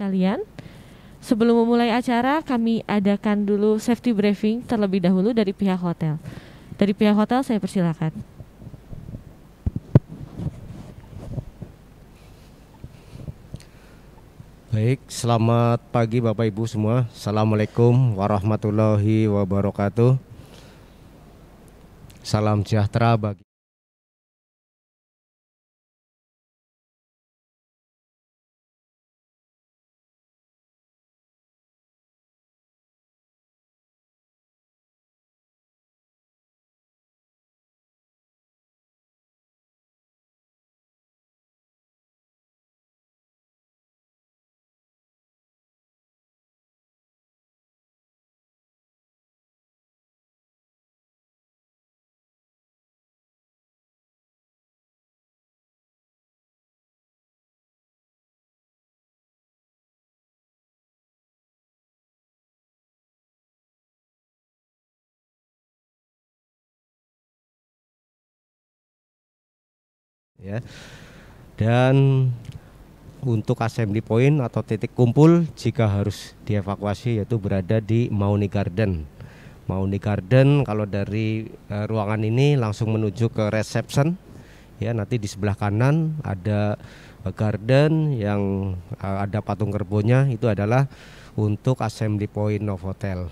sekalian. Sebelum memulai acara, kami adakan dulu safety briefing terlebih dahulu dari pihak hotel. Dari pihak hotel saya persilakan. Baik, selamat pagi Bapak Ibu semua. Assalamualaikum warahmatullahi wabarakatuh. Salam sejahtera bagi ya. Dan untuk assembly point atau titik kumpul jika harus dievakuasi yaitu berada di Mauni Garden. Mauni Garden kalau dari uh, ruangan ini langsung menuju ke reception ya nanti di sebelah kanan ada garden yang uh, ada patung kerbonya itu adalah untuk assembly point of hotel.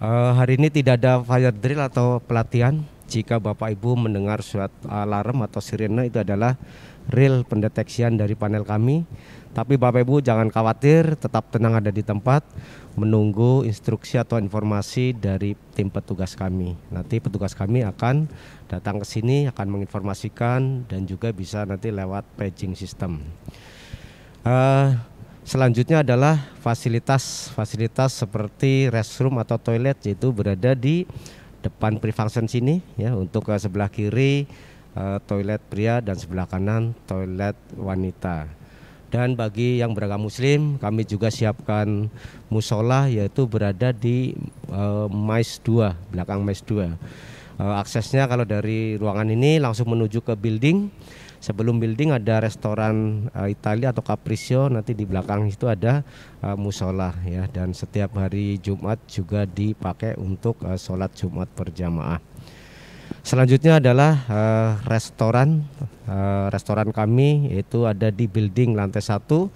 Uh, hari ini tidak ada fire drill atau pelatihan jika Bapak Ibu mendengar suatu alarm atau sirene itu adalah real pendeteksian dari panel kami. Tapi Bapak Ibu jangan khawatir, tetap tenang ada di tempat, menunggu instruksi atau informasi dari tim petugas kami. Nanti petugas kami akan datang ke sini, akan menginformasikan dan juga bisa nanti lewat paging system. Uh, eh, selanjutnya adalah fasilitas-fasilitas seperti restroom atau toilet yaitu berada di depan prefunction sini ya untuk ke sebelah kiri uh, toilet pria dan sebelah kanan toilet wanita. Dan bagi yang beragama muslim kami juga siapkan musola yaitu berada di uh, mais 2, belakang mais 2. Uh, eh, aksesnya kalau dari ruangan ini langsung menuju ke building sebelum building ada restoran uh, Italia atau Capriccio nanti di belakang itu ada uh, musola ya dan setiap hari Jumat juga dipakai untuk uh, sholat Jumat berjamaah. Selanjutnya adalah uh, restoran uh, restoran kami yaitu ada di building lantai satu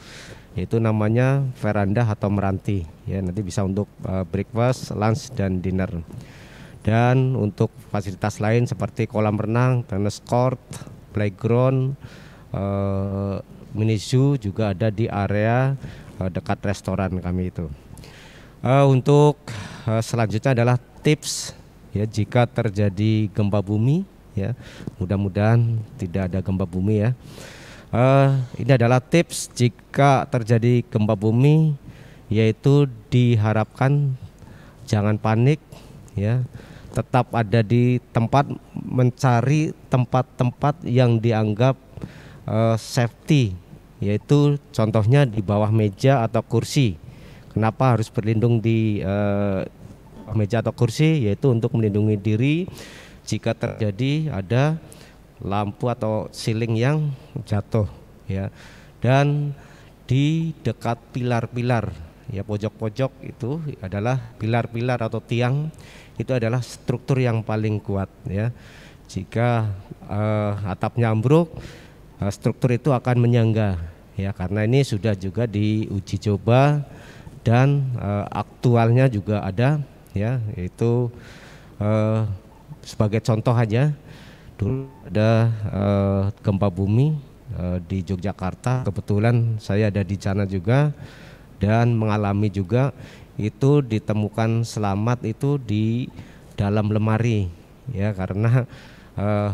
yaitu namanya veranda atau meranti ya nanti bisa untuk uh, breakfast, lunch dan dinner dan untuk fasilitas lain seperti kolam renang, tenis court, playground uh, mini zoo juga ada di area uh, dekat restoran kami itu. Uh, untuk uh, selanjutnya adalah tips ya jika terjadi gempa bumi ya mudah-mudahan tidak ada gempa bumi ya. Uh, ini adalah tips jika terjadi gempa bumi yaitu diharapkan jangan panik ya tetap ada di tempat mencari tempat-tempat yang dianggap uh, safety yaitu contohnya di bawah meja atau kursi. Kenapa harus berlindung di uh, meja atau kursi yaitu untuk melindungi diri jika terjadi ada lampu atau siling yang jatuh ya dan di dekat pilar-pilar ya pojok-pojok itu adalah pilar-pilar atau tiang itu adalah struktur yang paling kuat ya. Jika uh, atap nyambruk, uh, struktur itu akan menyangga ya karena ini sudah juga diuji coba dan uh, aktualnya juga ada ya itu uh, sebagai contoh aja dulu ada uh, gempa bumi uh, di Yogyakarta kebetulan saya ada di sana juga dan mengalami juga itu ditemukan selamat itu di dalam lemari ya karena eh,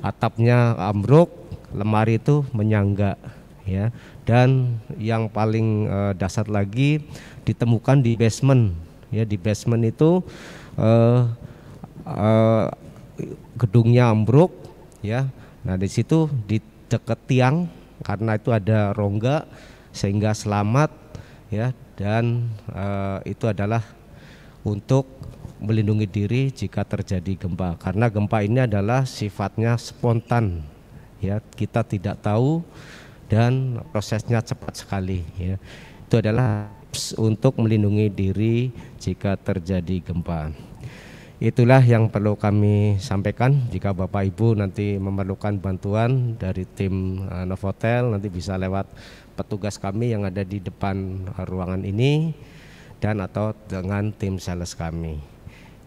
atapnya ambruk lemari itu menyangga ya dan yang paling eh, dasar lagi ditemukan di basement ya di basement itu eh, eh, gedungnya ambruk ya nah di situ di dekat tiang karena itu ada rongga sehingga selamat ya dan uh, itu adalah untuk melindungi diri jika terjadi gempa karena gempa ini adalah sifatnya spontan ya kita tidak tahu dan prosesnya cepat sekali ya itu adalah untuk melindungi diri jika terjadi gempa itulah yang perlu kami sampaikan jika Bapak Ibu nanti memerlukan bantuan dari tim eh, Novotel nanti bisa lewat petugas kami yang ada di depan eh, ruangan ini dan atau dengan tim sales kami.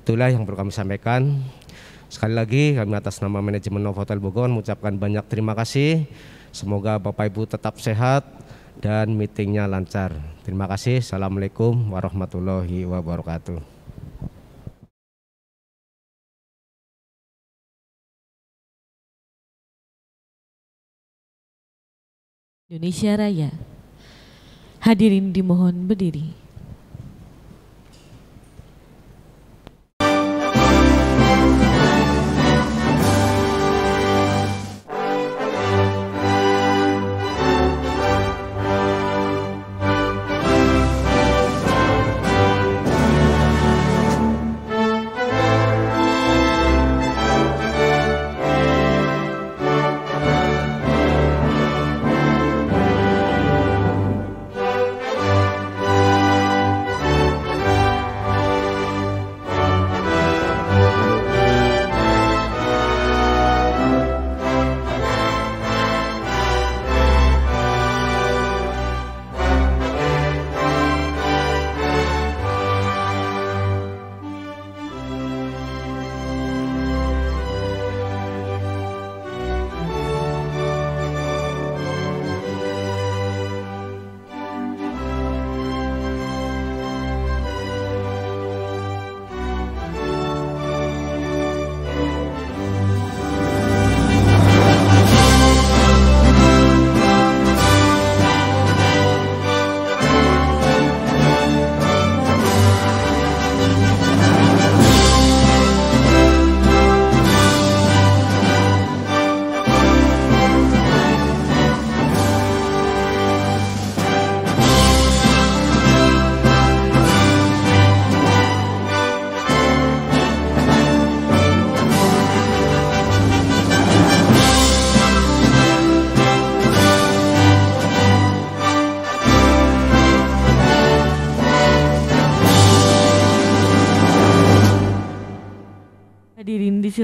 Itulah yang perlu kami sampaikan. Sekali lagi kami atas nama manajemen Novo Hotel Bogor mengucapkan banyak terima kasih. Semoga Bapak Ibu tetap sehat dan meetingnya lancar. Terima kasih. Assalamualaikum warahmatullahi wabarakatuh. Indonesia Raya. Hadirin dimohon berdiri.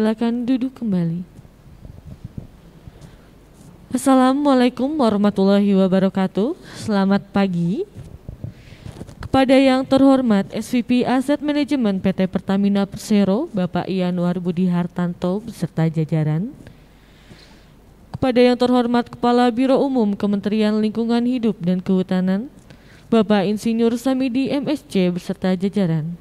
Silakan duduk kembali. Assalamualaikum warahmatullahi wabarakatuh. Selamat pagi. Kepada yang terhormat SVP Asset Management PT Pertamina Persero, Bapak Ianuar Budi Hartanto beserta jajaran. Kepada yang terhormat Kepala Biro Umum Kementerian Lingkungan Hidup dan Kehutanan, Bapak Insinyur Samidi MSC beserta jajaran.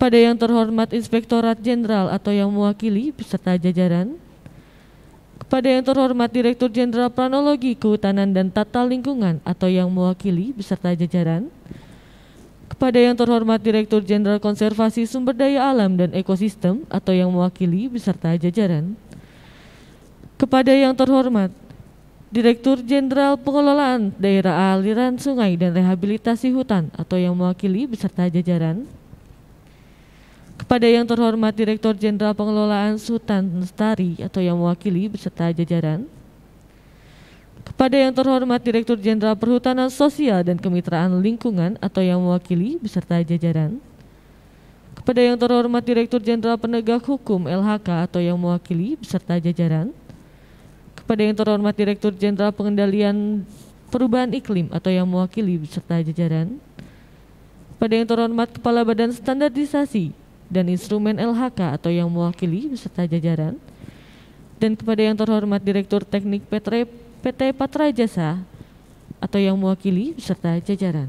Pada yang terhormat Inspektorat Jenderal atau yang mewakili beserta jajaran. Kepada yang terhormat Direktur Jenderal Planologi Kehutanan dan Tata Lingkungan atau yang mewakili beserta jajaran. Kepada yang terhormat Direktur Jenderal Konservasi Sumber Daya Alam dan Ekosistem atau yang mewakili beserta jajaran. Kepada yang terhormat Direktur Jenderal Pengelolaan Daerah Aliran Sungai dan Rehabilitasi Hutan atau yang mewakili beserta jajaran kepada yang terhormat Direktur Jenderal Pengelolaan Sultan Lestari atau yang mewakili beserta jajaran, kepada yang terhormat Direktur Jenderal Perhutanan Sosial dan Kemitraan Lingkungan atau yang mewakili beserta jajaran, kepada yang terhormat Direktur Jenderal Penegak Hukum LHK atau yang mewakili beserta jajaran, kepada yang terhormat Direktur Jenderal Pengendalian Perubahan Iklim atau yang mewakili beserta jajaran, kepada yang terhormat Kepala Badan Standarisasi dan instrumen LHK atau yang mewakili beserta jajaran dan kepada yang terhormat Direktur Teknik PT, PT Patra Jasa atau yang mewakili beserta jajaran.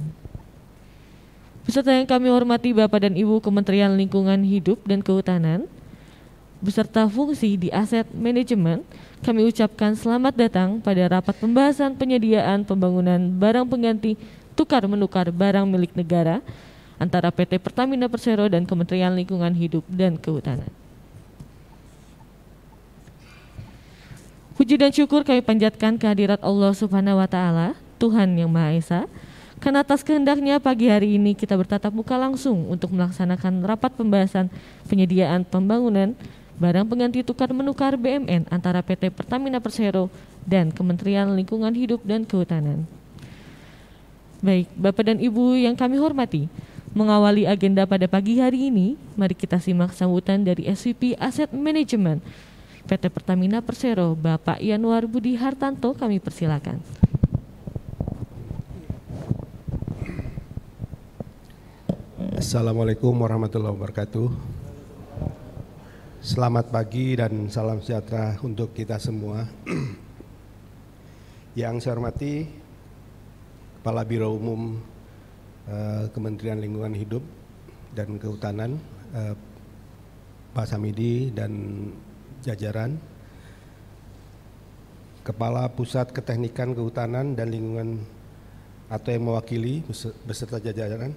Beserta yang kami hormati Bapak dan Ibu Kementerian Lingkungan Hidup dan Kehutanan, beserta fungsi di aset manajemen, kami ucapkan selamat datang pada rapat pembahasan penyediaan pembangunan barang pengganti tukar-menukar barang milik negara antara PT Pertamina Persero dan Kementerian Lingkungan Hidup dan Kehutanan. Puji dan syukur kami panjatkan kehadirat Allah Subhanahu wa taala, Tuhan yang Maha Esa, karena atas kehendaknya pagi hari ini kita bertatap muka langsung untuk melaksanakan rapat pembahasan penyediaan pembangunan barang pengganti tukar menukar BMN antara PT Pertamina Persero dan Kementerian Lingkungan Hidup dan Kehutanan. Baik, Bapak dan Ibu yang kami hormati, Mengawali agenda pada pagi hari ini, mari kita simak sambutan dari SVP Asset Management PT Pertamina Persero, Bapak Yanuar Budi Hartanto, kami persilakan. Assalamualaikum warahmatullahi wabarakatuh. Selamat pagi dan salam sejahtera untuk kita semua. Yang saya hormati Kepala Biro Umum Eh, Kementerian Lingkungan Hidup dan Kehutanan, uh, Pak Samidi dan jajaran, Kepala Pusat Keteknikan Kehutanan dan Lingkungan atau yang mewakili beserta jajaran,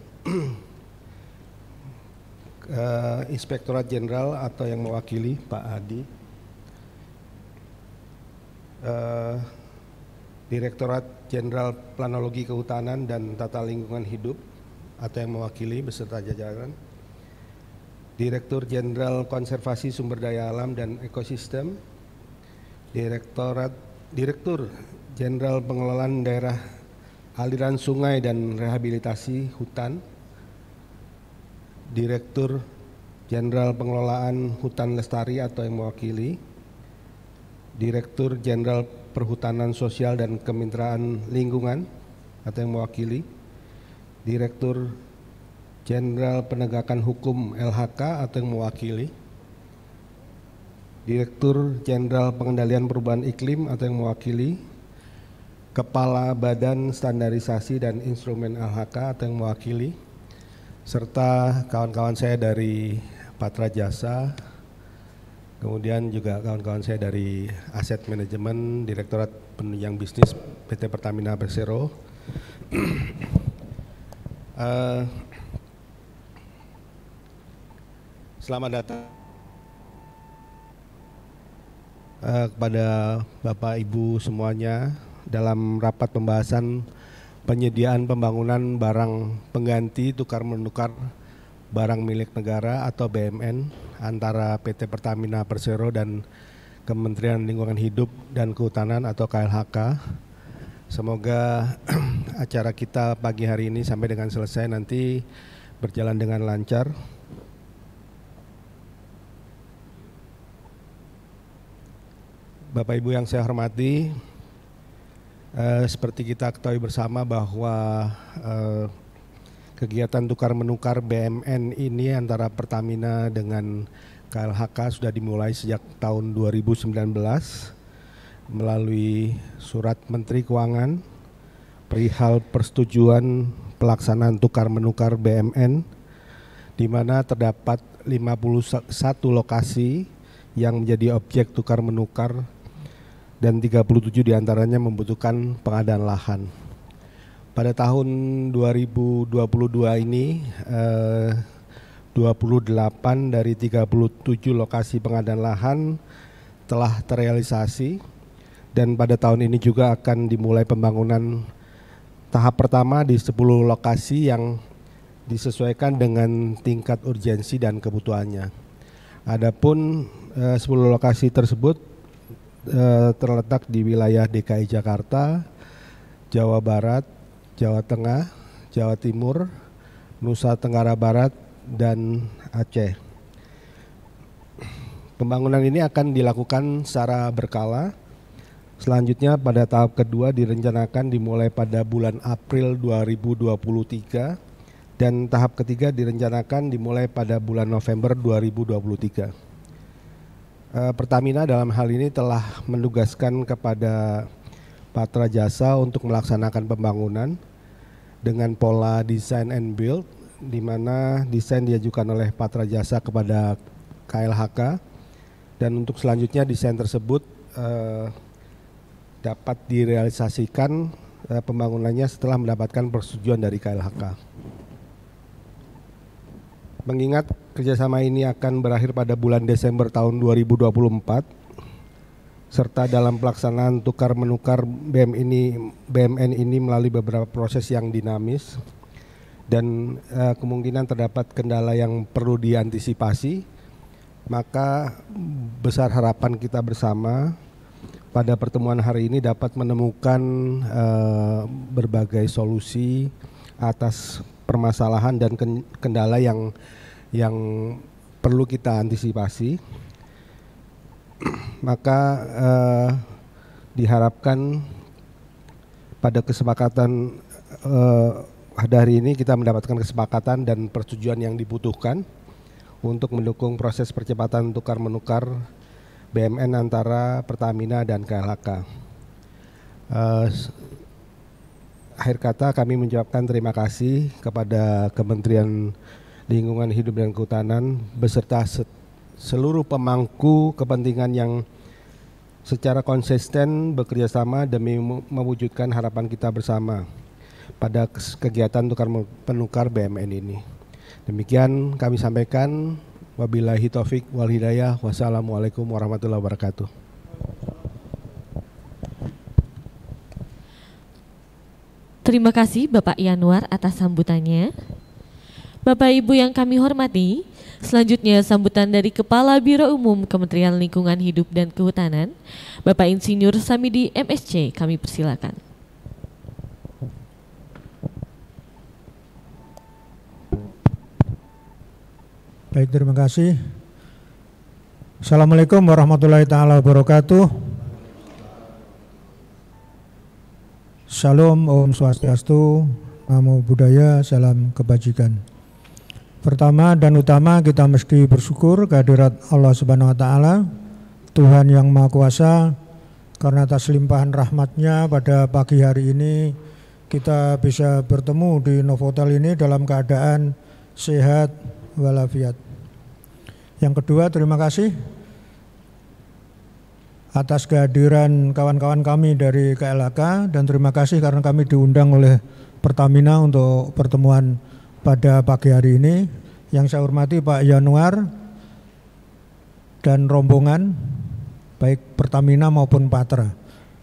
uh, Inspektorat Jenderal atau yang mewakili Pak Adi, Direktorat Jenderal Planologi Kehutanan dan Tata Lingkungan Hidup atau yang mewakili beserta jajaran, Direktur Jenderal Konservasi Sumber Daya Alam dan Ekosistem, Direktorat Direktur Jenderal Pengelolaan Daerah Aliran Sungai dan Rehabilitasi Hutan, Direktur Jenderal Pengelolaan Hutan Lestari atau yang mewakili, Direktur Jenderal Perhutanan Sosial dan Kemitraan Lingkungan atau yang mewakili Direktur Jenderal Penegakan Hukum LHK atau yang mewakili Direktur Jenderal Pengendalian Perubahan Iklim atau yang mewakili Kepala Badan Standarisasi dan Instrumen LHK atau yang mewakili serta kawan-kawan saya dari Patra Jasa, Kemudian juga kawan-kawan saya dari Aset Manajemen, Direktorat Penunjang Bisnis PT Pertamina Persero. uh, selamat datang uh, kepada Bapak Ibu semuanya dalam rapat pembahasan penyediaan pembangunan barang pengganti tukar menukar barang milik negara atau BMN antara PT Pertamina Persero dan Kementerian Lingkungan Hidup dan Kehutanan atau KLHK. Semoga acara kita pagi hari ini sampai dengan selesai nanti berjalan dengan lancar. Bapak Ibu yang saya hormati, eh, seperti kita ketahui bersama bahwa eh, kegiatan tukar menukar BMN ini antara Pertamina dengan KLHK sudah dimulai sejak tahun 2019 melalui surat Menteri Keuangan perihal persetujuan pelaksanaan tukar menukar BMN di mana terdapat 51 lokasi yang menjadi objek tukar menukar dan 37 diantaranya membutuhkan pengadaan lahan. Pada tahun 2022 ini eh, 28 dari 37 lokasi pengadaan lahan telah terrealisasi dan pada tahun ini juga akan dimulai pembangunan tahap pertama di 10 lokasi yang disesuaikan dengan tingkat urgensi dan kebutuhannya. Adapun eh, 10 lokasi tersebut eh, terletak di wilayah DKI Jakarta, Jawa Barat, Jawa Tengah, Jawa Timur, Nusa Tenggara Barat, dan Aceh. Pembangunan ini akan dilakukan secara berkala. Selanjutnya pada tahap kedua direncanakan dimulai pada bulan April 2023 dan tahap ketiga direncanakan dimulai pada bulan November 2023. Eh, Pertamina dalam hal ini telah menugaskan kepada Patra Jasa untuk melaksanakan pembangunan dengan pola design and build di mana desain diajukan oleh Patra Jasa kepada KLHK dan untuk selanjutnya desain tersebut eh, dapat direalisasikan eh, pembangunannya setelah mendapatkan persetujuan dari KLHK. Mengingat kerjasama ini akan berakhir pada bulan Desember tahun 2024, serta dalam pelaksanaan tukar menukar BM ini BMN ini melalui beberapa proses yang dinamis dan eh, kemungkinan terdapat kendala yang perlu diantisipasi maka besar harapan kita bersama pada pertemuan hari ini dapat menemukan eh, berbagai solusi atas permasalahan dan kendala yang yang perlu kita antisipasi maka eh, diharapkan pada kesepakatan eh, hari ini kita mendapatkan kesepakatan dan persetujuan yang dibutuhkan untuk mendukung proses percepatan tukar menukar BMN antara Pertamina dan KLHK. Uh, eh, akhir kata kami mengucapkan terima kasih kepada Kementerian Lingkungan Hidup dan Kehutanan beserta seluruh pemangku kepentingan yang secara konsisten bekerja sama demi mewujudkan harapan kita bersama pada kegiatan tukar penukar BMN ini. Demikian kami sampaikan. Wabillahi taufik wal hidayah. Wassalamualaikum warahmatullahi wabarakatuh. Terima kasih Bapak Yanuar atas sambutannya. Bapak Ibu yang kami hormati, Selanjutnya, sambutan dari Kepala Biro Umum Kementerian Lingkungan Hidup dan Kehutanan, Bapak Insinyur Samidi MSC, kami persilakan. Baik, terima kasih. Assalamualaikum warahmatullahi taala wabarakatuh. Shalom, Om Swastiastu, Namo Buddhaya, Salam Kebajikan. Pertama dan utama kita mesti bersyukur kehadirat Allah Subhanahu wa taala, Tuhan yang Maha Kuasa karena atas limpahan rahmatnya pada pagi hari ini kita bisa bertemu di Novotel ini dalam keadaan sehat walafiat. Yang kedua, terima kasih atas kehadiran kawan-kawan kami dari KLHK dan terima kasih karena kami diundang oleh Pertamina untuk pertemuan pada pagi hari ini yang saya hormati Pak Yanuar dan rombongan baik Pertamina maupun Patra.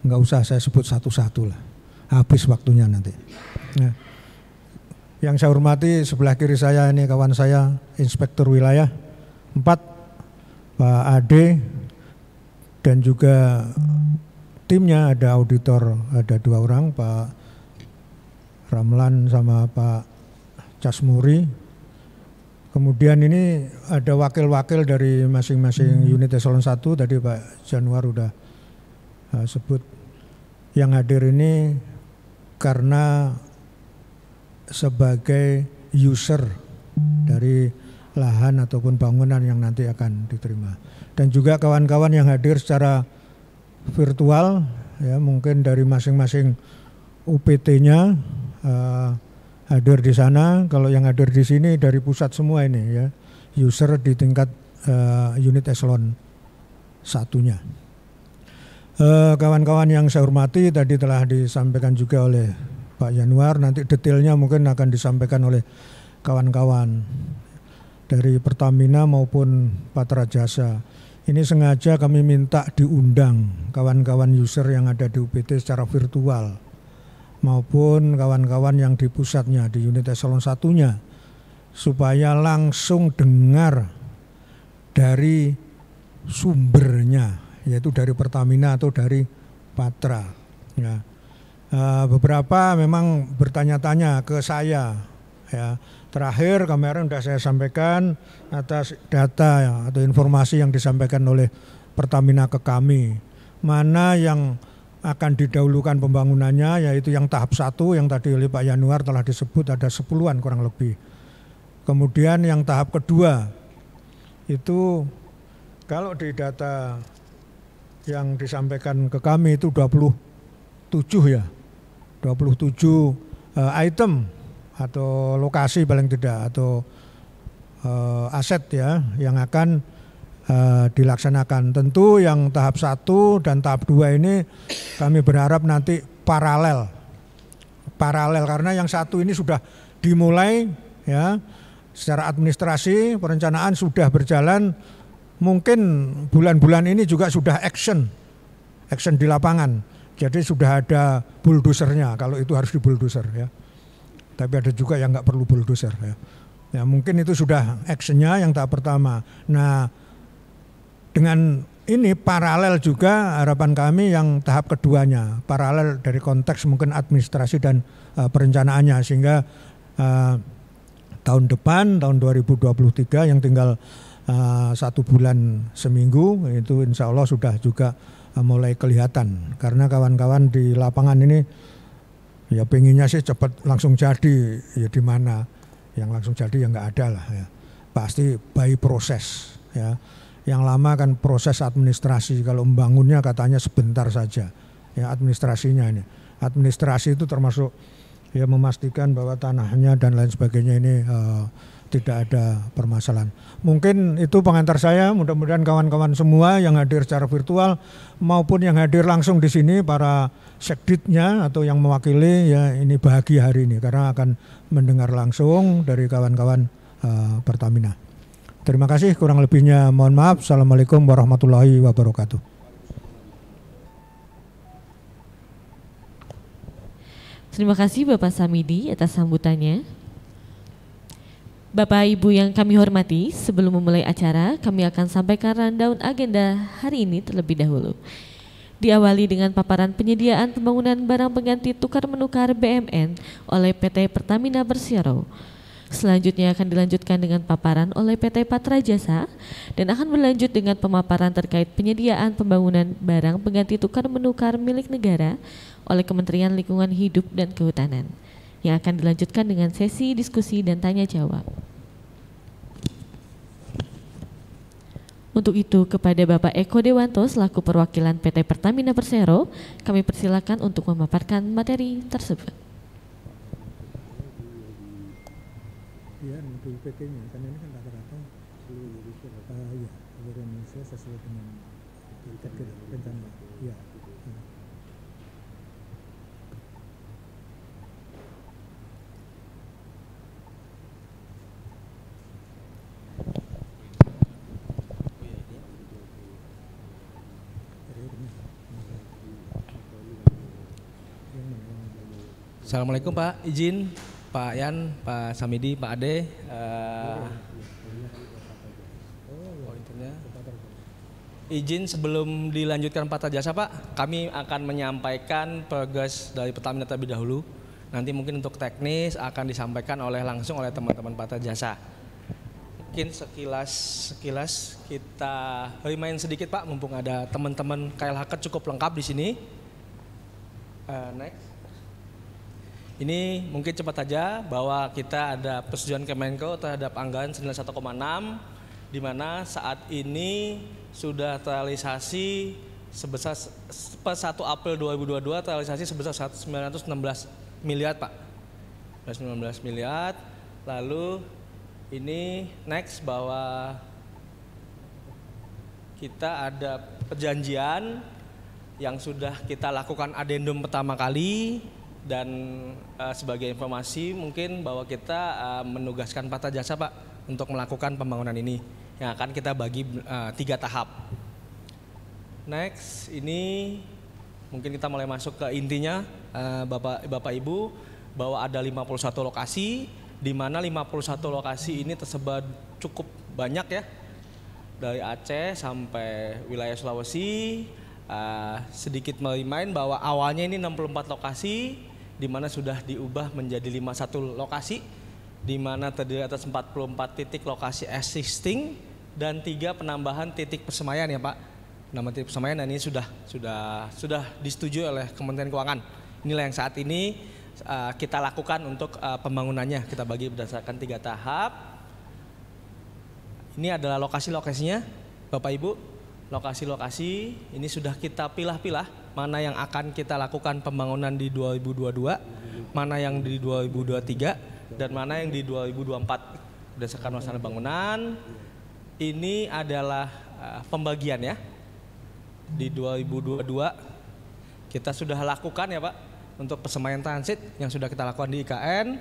nggak usah saya sebut satu-satu lah. Habis waktunya nanti. Nah, yang saya hormati sebelah kiri saya ini kawan saya Inspektur Wilayah 4 Pak Ade dan juga timnya ada auditor ada dua orang Pak Ramlan sama Pak Casmuri. Kemudian ini ada wakil-wakil dari masing-masing hmm. unit eselon 1 tadi Pak Januar sudah uh, sebut. Yang hadir ini karena sebagai user dari lahan ataupun bangunan yang nanti akan diterima. Dan juga kawan-kawan yang hadir secara virtual ya mungkin dari masing-masing UPT-nya uh, hadir di sana, kalau yang hadir di sini dari pusat semua ini ya, user di tingkat uh, unit eselon satunya. Eh, kawan-kawan uh, yang saya hormati tadi telah disampaikan juga oleh Pak Januar, nanti detailnya mungkin akan disampaikan oleh kawan-kawan dari Pertamina maupun Patra Jasa. Ini sengaja kami minta diundang kawan-kawan user yang ada di UPT secara virtual maupun kawan-kawan yang di pusatnya di unit eselon satunya supaya langsung dengar dari sumbernya yaitu dari Pertamina atau dari Patra ya eh, beberapa memang bertanya-tanya ke saya ya terakhir kemarin sudah saya sampaikan atas data atau informasi yang disampaikan oleh Pertamina ke kami mana yang akan didahulukan pembangunannya yaitu yang tahap satu yang tadi oleh Pak Yanuar telah disebut ada sepuluhan kurang lebih. Kemudian yang tahap kedua itu kalau di data yang disampaikan ke kami itu 27 ya. 27 uh, eh, item atau lokasi paling tidak atau uh, aset ya yang akan Eh, dilaksanakan. Tentu yang tahap satu dan tahap dua ini kami berharap nanti paralel, paralel karena yang satu ini sudah dimulai ya secara administrasi perencanaan sudah berjalan mungkin bulan-bulan ini juga sudah action action di lapangan jadi sudah ada bulldozernya kalau itu harus dibulldozer ya tapi ada juga yang nggak perlu bulldozer ya. ya mungkin itu sudah actionnya yang tahap pertama nah dengan ini paralel juga harapan kami yang tahap keduanya paralel dari konteks mungkin administrasi dan uh, perencanaannya sehingga uh, tahun depan tahun 2023 yang tinggal uh, satu bulan seminggu itu insya Allah sudah juga uh, mulai kelihatan karena kawan-kawan di lapangan ini ya pengennya sih cepat langsung jadi ya di mana yang langsung jadi ya nggak ada lah ya pasti by proses ya yang lama kan proses administrasi kalau membangunnya katanya sebentar saja ya administrasinya ini administrasi itu termasuk ya memastikan bahwa tanahnya dan lain sebagainya ini uh, tidak ada permasalahan. Mungkin itu pengantar saya. Mudah-mudahan kawan-kawan semua yang hadir secara virtual maupun yang hadir langsung di sini para sekditnya atau yang mewakili ya ini bahagia hari ini karena akan mendengar langsung dari kawan-kawan uh, Pertamina. Terima kasih, kurang lebihnya mohon maaf. Assalamualaikum warahmatullahi wabarakatuh. Terima kasih Bapak Samidi atas sambutannya. Bapak Ibu yang kami hormati, sebelum memulai acara, kami akan sampaikan rundown agenda hari ini terlebih dahulu. Diawali dengan paparan penyediaan pembangunan barang pengganti tukar menukar BMN oleh PT Pertamina Persero. Selanjutnya akan dilanjutkan dengan paparan oleh PT Patra Jasa dan akan berlanjut dengan pemaparan terkait penyediaan pembangunan barang pengganti tukar menukar milik negara oleh Kementerian Lingkungan Hidup dan Kehutanan yang akan dilanjutkan dengan sesi diskusi dan tanya jawab. Untuk itu, kepada Bapak Eko Dewanto selaku perwakilan PT Pertamina Persero, kami persilakan untuk memaparkan materi tersebut. UPT-nya karena ini kan rata-rata seluruh Indonesia uh, ya seluruh Indonesia sesuai dengan rencana ya Assalamualaikum Pak, izin Pak Yan, Pak Samidi, Pak Ade. Uh, izin sebelum dilanjutkan patah jasa Pak, kami akan menyampaikan progres dari Pertamina terlebih dahulu. Nanti mungkin untuk teknis akan disampaikan oleh langsung oleh teman-teman patah jasa. Mungkin sekilas sekilas kita remind sedikit Pak, mumpung ada teman-teman KLHK cukup lengkap di sini. Uh, next. Ini mungkin cepat saja bahwa kita ada persetujuan Kemenko terhadap anggaran senilai 1,6 di mana saat ini sudah terrealisasi sebesar per 1 April 2022 terrealisasi sebesar 1916 miliar Pak. 1916 miliar. Lalu ini next bahwa kita ada perjanjian yang sudah kita lakukan adendum pertama kali dan uh, sebagai informasi mungkin bahwa kita uh, menugaskan Patra Jasa Pak untuk melakukan pembangunan ini yang akan kita bagi uh, tiga tahap. Next ini mungkin kita mulai masuk ke intinya uh, Bapak Bapak Ibu bahwa ada 51 lokasi di mana 51 lokasi ini tersebar cukup banyak ya dari Aceh sampai wilayah Sulawesi uh, sedikit melimain bahwa awalnya ini 64 lokasi di mana sudah diubah menjadi 51 lokasi di mana terdiri atas 44 titik lokasi existing dan tiga penambahan titik persemaian ya Pak. Nama titik persemaian dan ini sudah sudah sudah disetujui oleh Kementerian Keuangan. Inilah yang saat ini uh, kita lakukan untuk uh, pembangunannya. Kita bagi berdasarkan tiga tahap. Ini adalah lokasi-lokasinya, Bapak Ibu. Lokasi-lokasi ini sudah kita pilah-pilah mana yang akan kita lakukan pembangunan di 2022, mana yang di 2023, dan mana yang di 2024. Berdasarkan wacana bangunan, ini adalah uh, pembagian ya. Di 2022 kita sudah lakukan ya Pak untuk pesemayan transit yang sudah kita lakukan di IKN.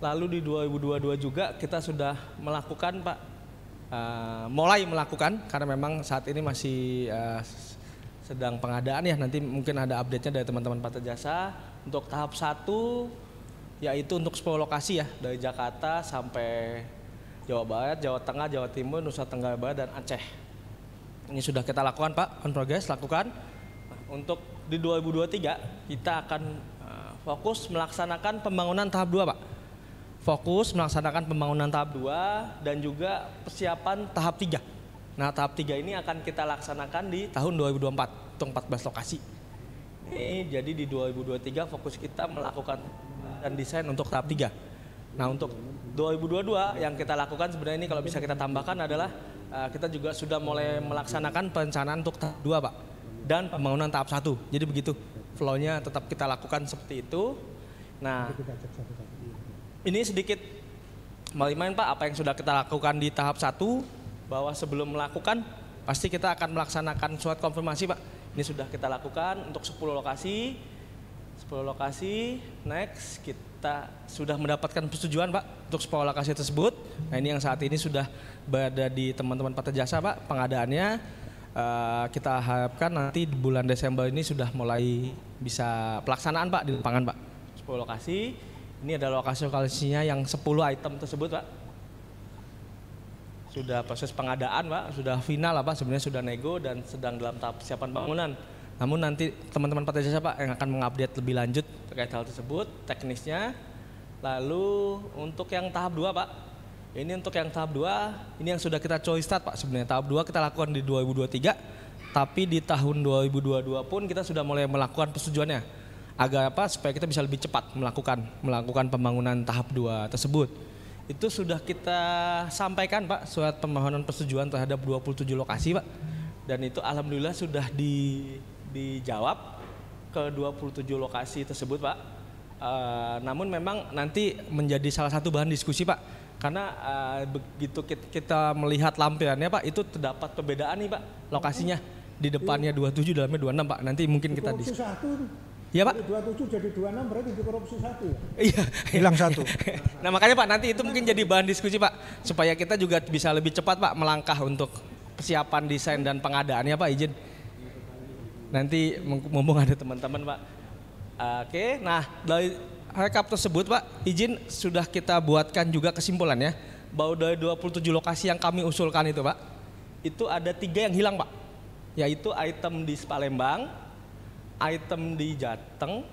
Lalu di 2022 juga kita sudah melakukan Pak uh, mulai melakukan karena memang saat ini masih uh, sedang pengadaan ya nanti mungkin ada update-nya dari teman-teman Patra Jasa untuk tahap satu yaitu untuk 10 lokasi ya dari Jakarta sampai Jawa Barat, Jawa Tengah, Jawa Timur, Nusa Tenggara Barat dan Aceh. Ini sudah kita lakukan Pak, on progress lakukan. untuk di 2023 kita akan eh, fokus melaksanakan pembangunan tahap 2 Pak. Fokus melaksanakan pembangunan tahap 2 dan juga persiapan tahap 3 Nah, tahap 3 ini akan kita laksanakan di tahun 2024 untuk 14 lokasi. Ini jadi di 2023 fokus kita melakukan dan desain untuk tahap 3. Nah, untuk 2022 yang kita lakukan sebenarnya ini kalau bisa kita tambahkan adalah uh, kita juga sudah mulai melaksanakan perencanaan untuk tahap 2, Pak. Dan pembangunan tahap 1. Jadi begitu. Flow-nya tetap kita lakukan seperti itu. Nah, ini sedikit main Pak apa yang sudah kita lakukan di tahap 1 bahwa sebelum melakukan pasti kita akan melaksanakan surat konfirmasi Pak. Ini sudah kita lakukan untuk 10 lokasi. 10 lokasi. Next, kita sudah mendapatkan persetujuan Pak untuk 10 lokasi tersebut. Nah, ini yang saat ini sudah berada di teman-teman Pata Jasa Pak pengadaannya. Uh, kita harapkan nanti di bulan Desember ini sudah mulai bisa pelaksanaan Pak di lapangan Pak. 10 lokasi. Ini ada lokasi-lokasinya yang 10 item tersebut Pak sudah proses pengadaan pak sudah final apa sebenarnya sudah nego dan sedang dalam tahap persiapan bangunan namun nanti teman-teman Pak Jasa Pak yang akan mengupdate lebih lanjut terkait hal tersebut teknisnya lalu untuk yang tahap 2 Pak ini untuk yang tahap 2 ini yang sudah kita choice start Pak sebenarnya tahap 2 kita lakukan di 2023 tapi di tahun 2022 pun kita sudah mulai melakukan persetujuannya agar apa supaya kita bisa lebih cepat melakukan melakukan pembangunan tahap 2 tersebut itu sudah kita sampaikan Pak surat permohonan persetujuan terhadap 27 lokasi Pak dan itu alhamdulillah sudah di dijawab ke 27 lokasi tersebut Pak uh, namun memang nanti menjadi salah satu bahan diskusi Pak karena uh, begitu kita, kita melihat lampirannya Pak itu terdapat perbedaan nih Pak lokasinya di depannya 27 iya. dalamnya 26 Pak nanti mungkin kita diskusi Iya Pak. 27 jadi 26 berarti dikorupsi satu. Ya? Iya. Hilang satu. nah makanya Pak nanti itu mungkin jadi bahan diskusi Pak supaya kita juga bisa lebih cepat Pak melangkah untuk persiapan desain dan pengadaannya Pak izin. Nanti mumpung ada teman-teman Pak. Oke, nah dari rekap tersebut Pak izin sudah kita buatkan juga kesimpulannya bahwa dari 27 lokasi yang kami usulkan itu Pak itu ada tiga yang hilang Pak yaitu item di Palembang, item di Jateng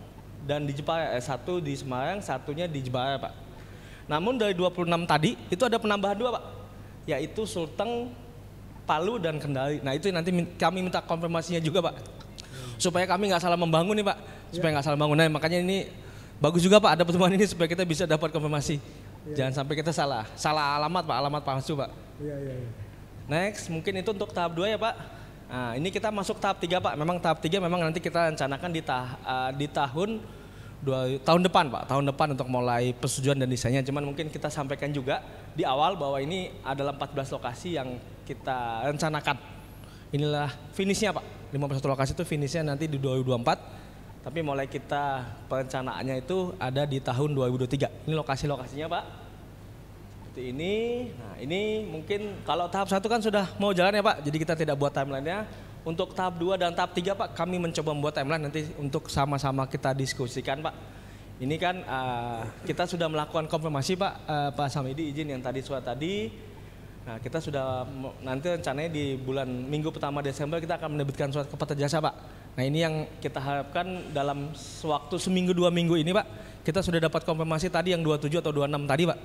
dan di Jepara, eh, satu di Semarang, satunya di Jepara Pak. Namun dari 26 tadi itu ada penambahan dua Pak, yaitu Sulteng, Palu dan Kendari. Nah itu nanti kami minta konfirmasinya juga Pak, supaya kami nggak salah membangun nih Pak, iya. supaya nggak salah membangun. Nah makanya ini bagus juga Pak ada pertemuan ini supaya kita bisa dapat konfirmasi. Ya. Jangan sampai kita salah, salah alamat Pak, alamat palsu Pak. Iya, iya, ya. Next, mungkin itu untuk tahap dua ya Pak. Nah, ini kita masuk tahap 3 Pak. Memang tahap 3 memang nanti kita rencanakan di, ta uh, ah, di tahun dua, tahun depan Pak. Tahun depan untuk mulai persetujuan dan desainnya. Cuman mungkin kita sampaikan juga di awal bahwa ini adalah 14 lokasi yang kita rencanakan. Inilah finishnya Pak. 51 lokasi itu finishnya nanti di 2024. Tapi mulai kita perencanaannya itu ada di tahun 2023. Ini lokasi-lokasinya Pak seperti ini. Nah, ini mungkin kalau tahap satu kan sudah mau jalan ya Pak, jadi kita tidak buat timelinenya. Untuk tahap dua dan tahap tiga Pak, kami mencoba membuat timeline nanti untuk sama-sama kita diskusikan Pak. Ini kan uh, kita sudah melakukan konfirmasi Pak, uh, Pak Samidi izin yang tadi suara tadi. Nah, kita sudah nanti rencananya di bulan minggu pertama Desember kita akan menerbitkan surat kepada jasa Pak. Nah ini yang kita harapkan dalam waktu seminggu dua minggu ini Pak, kita sudah dapat konfirmasi tadi yang 27 atau 26 tadi Pak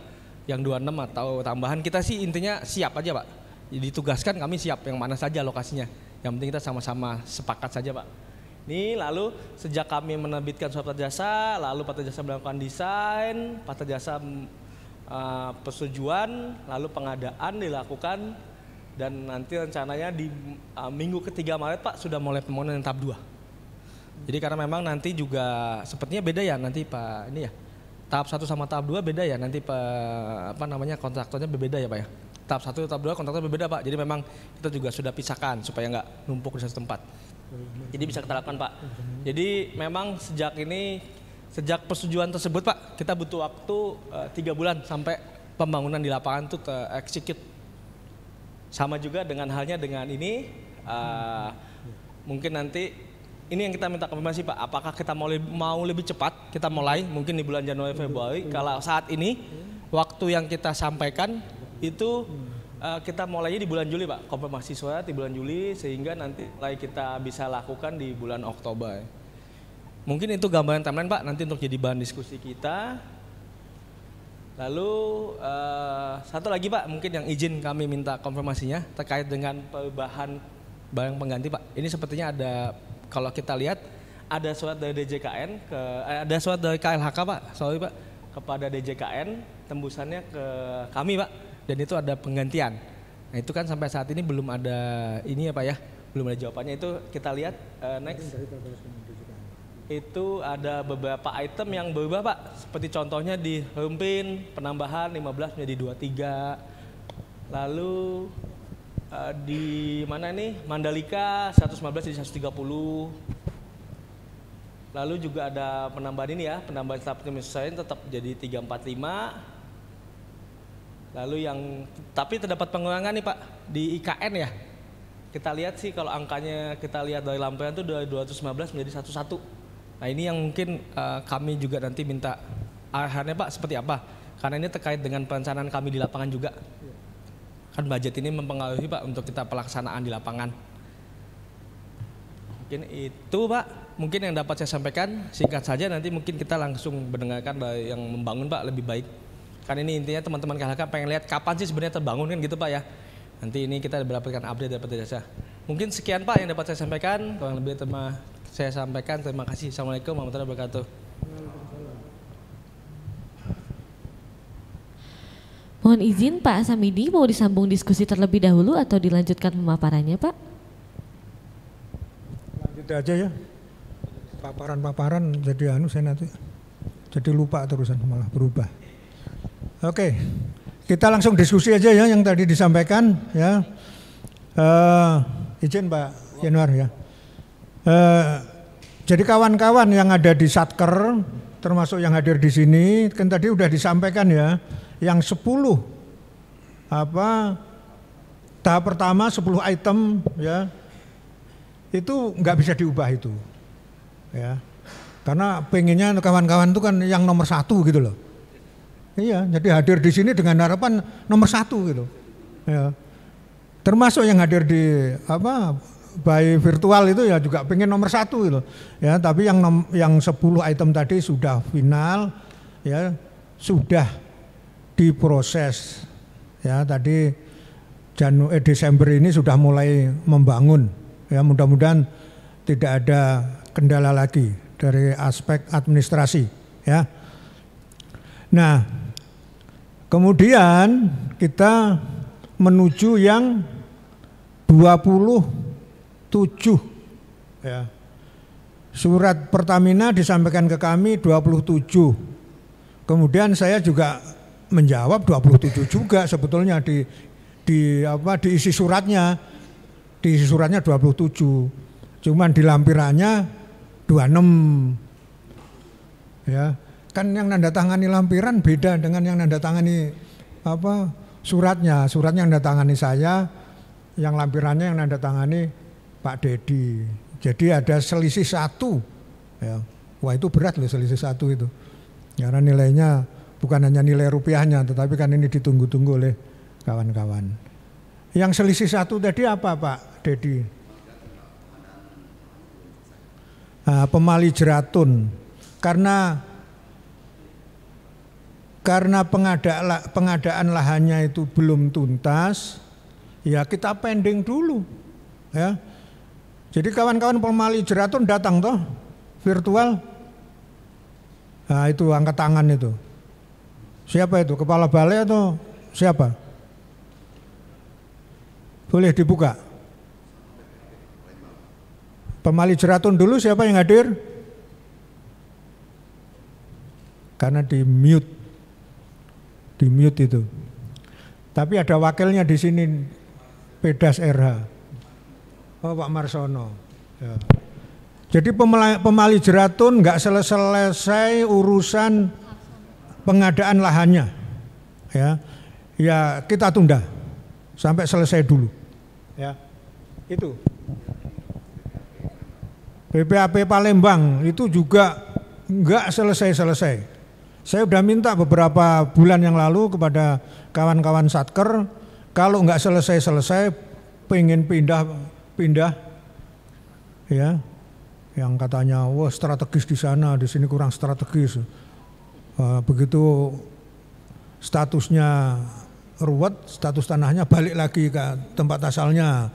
yang 26 atau tambahan kita sih intinya siap aja pak ditugaskan kami siap yang mana saja lokasinya yang penting kita sama-sama sepakat saja pak ini lalu sejak kami menerbitkan surat jasa lalu patra jasa melakukan desain patra jasa uh, persetujuan lalu pengadaan dilakukan dan nanti rencananya di uh, minggu ketiga Maret Pak sudah mulai pembangunan tahap 2 jadi karena memang nanti juga sepertinya beda ya nanti Pak ini ya tahap 1 sama tahap 2 beda ya nanti pe, apa namanya kontraktornya berbeda ya Pak ya. Tahap 1 tahap 2 kontraktornya berbeda Pak. Jadi memang kita juga sudah pisahkan supaya nggak numpuk di satu tempat. Jadi bisa kita lakukan Pak. Jadi memang sejak ini sejak persetujuan tersebut Pak, kita butuh waktu eh, tiga 3 bulan sampai pembangunan di lapangan itu terexecute. Sama juga dengan halnya dengan ini uh, mungkin nanti ini yang kita minta konfirmasi Pak, apakah kita mau lebih, mau lebih cepat kita mulai mungkin di bulan Januari Februari kalau saat ini waktu yang kita sampaikan itu uh, kita mulainya di bulan Juli Pak, konfirmasi suara di bulan Juli sehingga nanti mulai kita bisa lakukan di bulan Oktober. Mungkin itu gambaran timeline Pak nanti untuk jadi bahan diskusi kita. Lalu uh, satu lagi Pak, mungkin yang izin kami minta konfirmasinya terkait dengan perubahan barang pengganti Pak. Ini sepertinya ada kalau kita lihat ada surat dari DJKN ke eh, ada surat dari KLHK Pak, sorry Pak, kepada DJKN tembusannya ke kami Pak dan itu ada penggantian. Nah, itu kan sampai saat ini belum ada ini ya Pak ya, belum ada jawabannya itu kita lihat uh, next. Itu ada beberapa item yang berubah Pak, seperti contohnya di Rumpin penambahan 15 menjadi 23. Lalu Eh, di mana nih Mandalika 115 jadi 130 Lalu juga ada penambahan ini ya, penambahan tahap penyesuaian tetap jadi 345. Lalu yang tapi terdapat pengurangan nih Pak di IKN ya. Kita lihat sih kalau angkanya kita lihat dari lampiran itu dari 215 menjadi 11. Nah, ini yang mungkin uh, kami juga nanti minta arahannya Pak seperti apa? Karena ini terkait dengan perencanaan kami di lapangan juga. Kan budget ini mempengaruhi Pak untuk kita pelaksanaan di lapangan. Mungkin itu Pak, mungkin yang dapat saya sampaikan singkat saja nanti mungkin kita langsung mendengarkan yang membangun Pak lebih baik. Kan ini intinya teman-teman KHK pengen lihat kapan sih sebenarnya terbangun kan gitu Pak ya. Nanti ini kita mendapatkan update dari jasa. Mungkin sekian Pak yang dapat saya sampaikan. Kurang lebih tema saya sampaikan. Terima kasih. Assalamualaikum warahmatullahi wabarakatuh. Mohon izin Pak Samidi mau disambung diskusi terlebih dahulu atau dilanjutkan pemaparannya Pak? Lanjut aja ya. Paparan-paparan jadi anu saya nanti jadi lupa terusan malah berubah. Oke, kita langsung diskusi aja ya yang tadi disampaikan ya. Uh, izin Pak Januar ya. Uh, jadi kawan-kawan yang ada di Satker termasuk yang hadir di sini kan tadi udah disampaikan ya yang 10 apa tahap pertama 10 item ya itu nggak bisa diubah itu ya karena pengennya kawan-kawan itu kan yang nomor satu gitu loh iya jadi hadir di sini dengan harapan nomor satu gitu ya termasuk yang hadir di apa by virtual itu ya juga pengen nomor satu gitu ya tapi yang nom, yang 10 item tadi sudah final ya sudah diproses. Ya, tadi Janu eh, Desember ini sudah mulai membangun. Ya, mudah-mudahan tidak ada kendala lagi dari aspek administrasi, ya. Nah, kemudian kita menuju yang 27 ya. Surat Pertamina disampaikan ke kami 27. Kemudian saya juga menjawab 27 juga sebetulnya di di apa diisi suratnya. Diisi suratnya 27. Cuman di lampirannya 26. Ya. Kan yang nanda tangani lampiran beda dengan yang nanda tangani apa suratnya. Suratnya yang nanda tangani saya, yang lampirannya yang nanda tangani Pak Dedi. Jadi ada selisih satu. Ya. Wah itu berat loh selisih satu itu. Karena nilainya bukan hanya nilai rupiahnya, tetapi kan ini ditunggu-tunggu oleh kawan-kawan. Yang selisih satu tadi apa Pak Dedi? Nah, pemali jeratun karena karena pengadaan pengadaan lahannya itu belum tuntas ya kita pending dulu ya jadi kawan-kawan pemali jeratun datang toh virtual nah itu angkat tangan itu Siapa itu? Kepala balai atau siapa? Boleh dibuka. Pemali jeratun dulu siapa yang hadir? Karena di mute. Di mute itu. Tapi ada wakilnya di sini Pedas RH. Oh, Pak Marsono. Ya. Jadi pemali, pemali jeratun nggak selesai-selesai urusan pengadaan lahannya ya ya kita tunda sampai selesai dulu ya itu BPAP Palembang itu juga enggak selesai-selesai. Saya sudah minta beberapa bulan yang lalu kepada kawan-kawan satker, kalau enggak selesai-selesai, pengen pindah-pindah, ya, yang katanya wah strategis di sana, di sini kurang strategis. Eh, begitu statusnya ruwet, status tanahnya balik lagi ke tempat asalnya.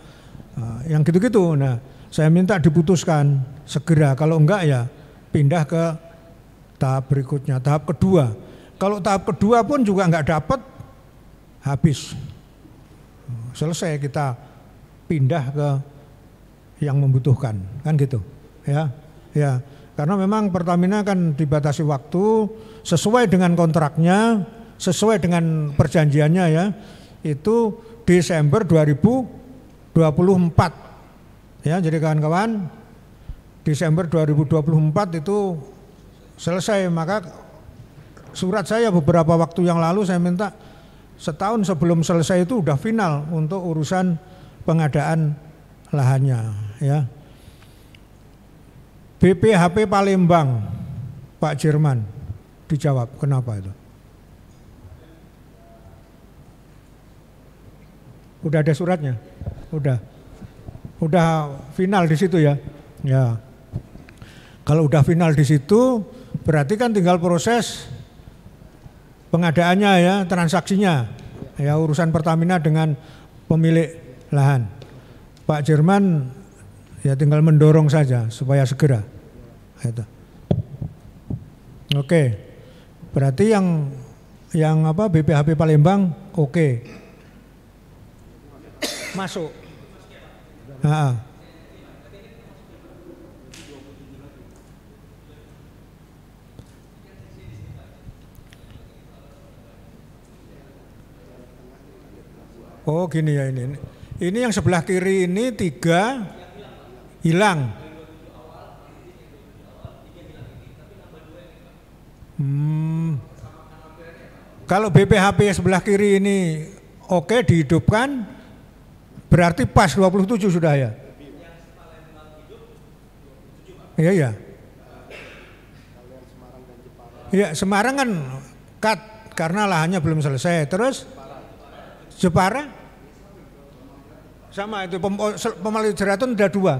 Eh, yang gitu-gitu. Nah, saya minta diputuskan segera. Kalau enggak ya pindah ke tahap berikutnya, tahap kedua. Kalau tahap kedua pun juga enggak dapat, habis. Eh, selesai kita pindah ke yang membutuhkan, kan gitu. Ya. Ya. Karena memang Pertamina kan dibatasi waktu sesuai dengan kontraknya, sesuai dengan perjanjiannya ya. Itu Desember 2024. Ya, jadi kawan-kawan Desember 2024 itu selesai maka surat saya beberapa waktu yang lalu saya minta setahun sebelum selesai itu sudah final untuk urusan pengadaan lahannya ya. BPHP Palembang, Pak Jerman, dijawab kenapa itu? Udah ada suratnya? Udah. Udah final di situ ya? Ya. Kalau udah final di situ, berarti kan tinggal proses pengadaannya ya, transaksinya. Ya urusan Pertamina dengan pemilik lahan. Pak Jerman Ya tinggal mendorong saja supaya segera. Itu. Oke. Berarti yang yang apa BPHP Palembang oke. Masuk. -ha. Oh gini ya ini. Ini yang sebelah kiri ini tiga, hilang. Hmm. Kalau BPHP sebelah kiri ini oke okay, dihidupkan, berarti pas 27 sudah ya. Iya iya. Iya Semarang kan cut karena lahannya belum selesai. Terus Jepara sama itu pem oh, Jeratun ada dua.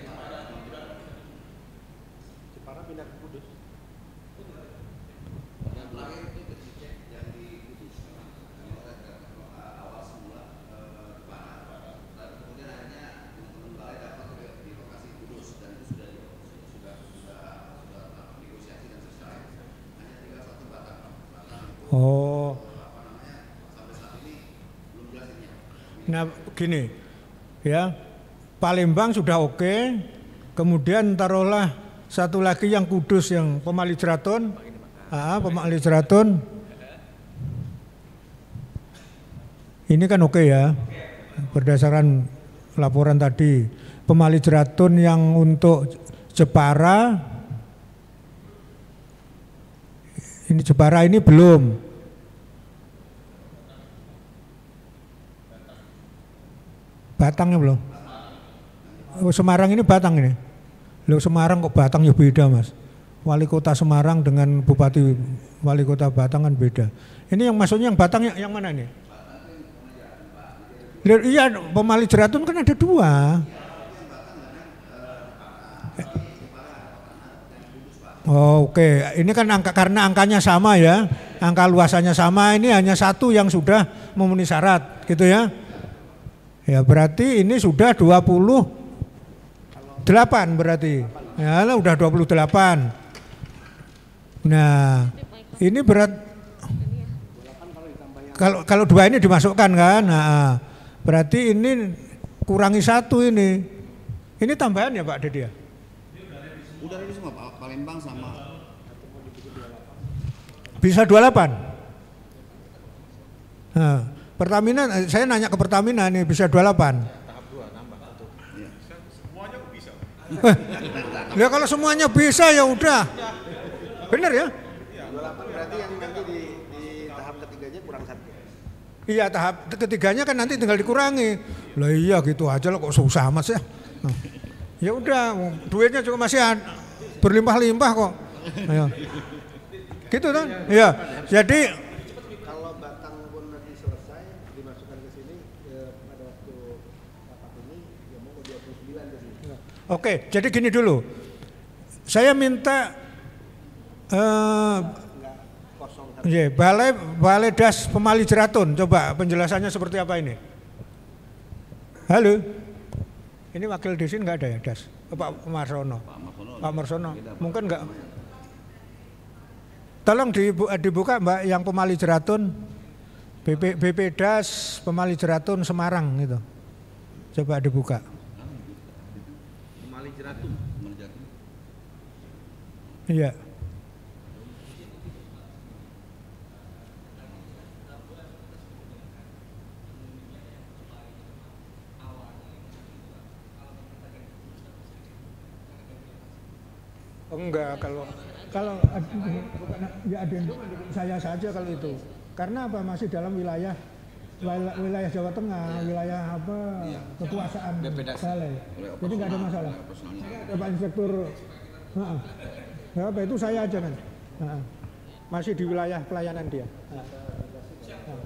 Oh. Nah, gini. Ya. Palembang sudah oke. Kemudian taruhlah satu lagi yang kudus yang pemali jeraton. Ah, pemali jeraton. Ini kan oke ya. Berdasarkan laporan tadi, pemali jeraton yang untuk Jepara ini Jepara ini belum. Batangnya belum. Oh, Semarang ini Batang ini. Lo Semarang kok Batang ya beda mas. Wali kota Semarang dengan Bupati Wali kota Batang kan beda. Ini yang maksudnya yang Batang yang, yang mana nih? iya, pemali jeratun kan ada dua. Oh, Oke, okay. ini kan angka karena angkanya sama ya, angka luasannya sama. Ini hanya satu yang sudah memenuhi syarat, gitu ya. Ya berarti ini sudah 28 berarti. Ya, udah 28. Nah, ini berat kalau kalau dua ini dimasukkan kan. Nah, ah. berarti ini kurangi satu ini. Ini tambahan ya Pak Dedia? Ya? Udah ini semua Pak. Palembang sama bisa 28 nah, Pertamina eh, saya nanya ke Pertamina nih bisa 28 iya. ya kalau semuanya bisa ya udah bener ya 28 iya, berarti yang nanti di, di tahap ketiganya kurang satu iya tahap ketiganya kan nanti tinggal dikurangi lah iya gitu aja lah kok susah amat sih nah, ya udah duitnya juga masih ada berlimpah-limpah kok. Ayo. Gitu kan? Iya. Jadi kalau batang pun nanti selesai dimasukkan ke sini ya, pada waktu rapat ini ya mau 29 ke sini. Iya. Oke, jadi gini dulu. Saya minta eh uh, balai balai das pemali jeratun coba penjelasannya seperti apa ini? Halo. Ini wakil desin nggak ada ya das? Pak Marsono. Pak Marsono. Pak Marsono. Mungkin enggak Tolong eh, dibuka Mbak yang Pemali Jeratun. BP, BP Das Pemali Jeratun Semarang gitu. Coba dibuka. Pemali Jeratun. Iya. Enggak kalau kalau ya ada saya saja kalau itu. Karena apa masih dalam wilayah wilayah Jawa Tengah, iya. wilayah apa ya. kekuasaan Saleh Jadi nggak ada masalah. ada Pak Inspektur, ya apa itu saya aja kan. Nah, masih di wilayah pelayanan dia. Nah,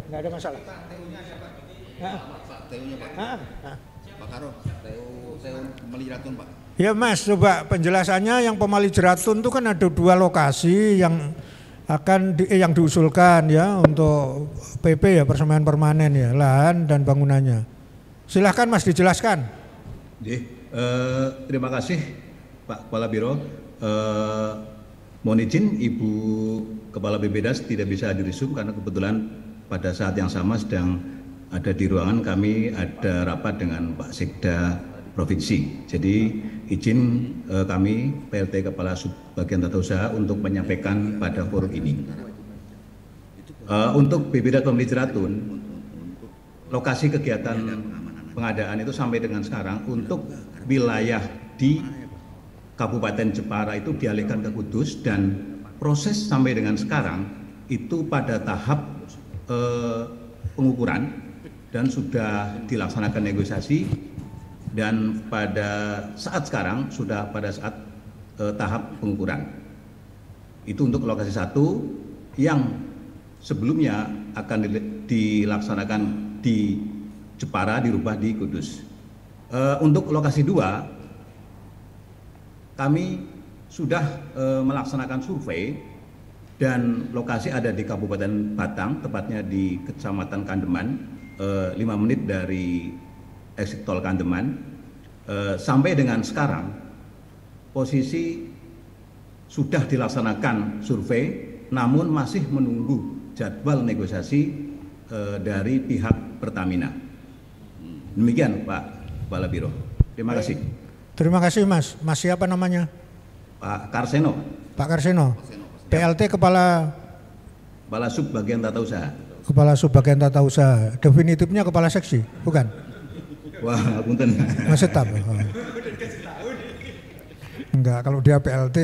nggak ada masalah. Nah, Pak Pak. Nah, nah. Pak Karo, Teo Teo meliratun Pak. Ya Mas, coba penjelasannya yang pemali jeratun itu kan ada dua lokasi yang akan di, eh, yang diusulkan ya untuk PP ya persemaian permanen ya lahan dan bangunannya. Silahkan Mas dijelaskan. Jadi, eh, terima kasih Pak Kepala Biro. Eh, mohon izin Ibu Kepala BPDAS tidak bisa hadir Zoom karena kebetulan pada saat yang sama sedang ada di ruangan kami ada rapat dengan Pak Sekda Provinsi. Jadi izin eh, kami PLT Kepala Subbagian Tata Usaha untuk menyampaikan pada forum ini. Eh, untuk bibir pembeli jeratun, lokasi kegiatan pengadaan itu sampai dengan sekarang untuk wilayah di Kabupaten Jepara itu dialihkan ke Kudus dan proses sampai dengan sekarang itu pada tahap eh, pengukuran dan sudah dilaksanakan negosiasi dan pada saat sekarang sudah pada saat eh, tahap pengukuran. Itu untuk lokasi satu yang sebelumnya akan dilaksanakan di Jepara dirubah di Kudus. Eh, untuk lokasi dua, kami sudah eh, melaksanakan survei dan lokasi ada di Kabupaten Batang, tepatnya di Kecamatan Kandeman, 5 eh, menit dari exit tol Kandeman eh, sampai dengan sekarang posisi sudah dilaksanakan survei namun masih menunggu jadwal negosiasi eh, dari pihak Pertamina. Demikian Pak Kepala Biro. Terima kasih. Terima kasih Mas. Mas siapa namanya? Pak Karseno. Pak Karseno. PLT Kepala Kepala Sub Bagian Tata Usaha. Kepala Sub Bagian Tata Usaha. Definitifnya Kepala Seksi, bukan? Wah, punten. Mas Setam. Ya? Oh. Enggak, kalau dia PLT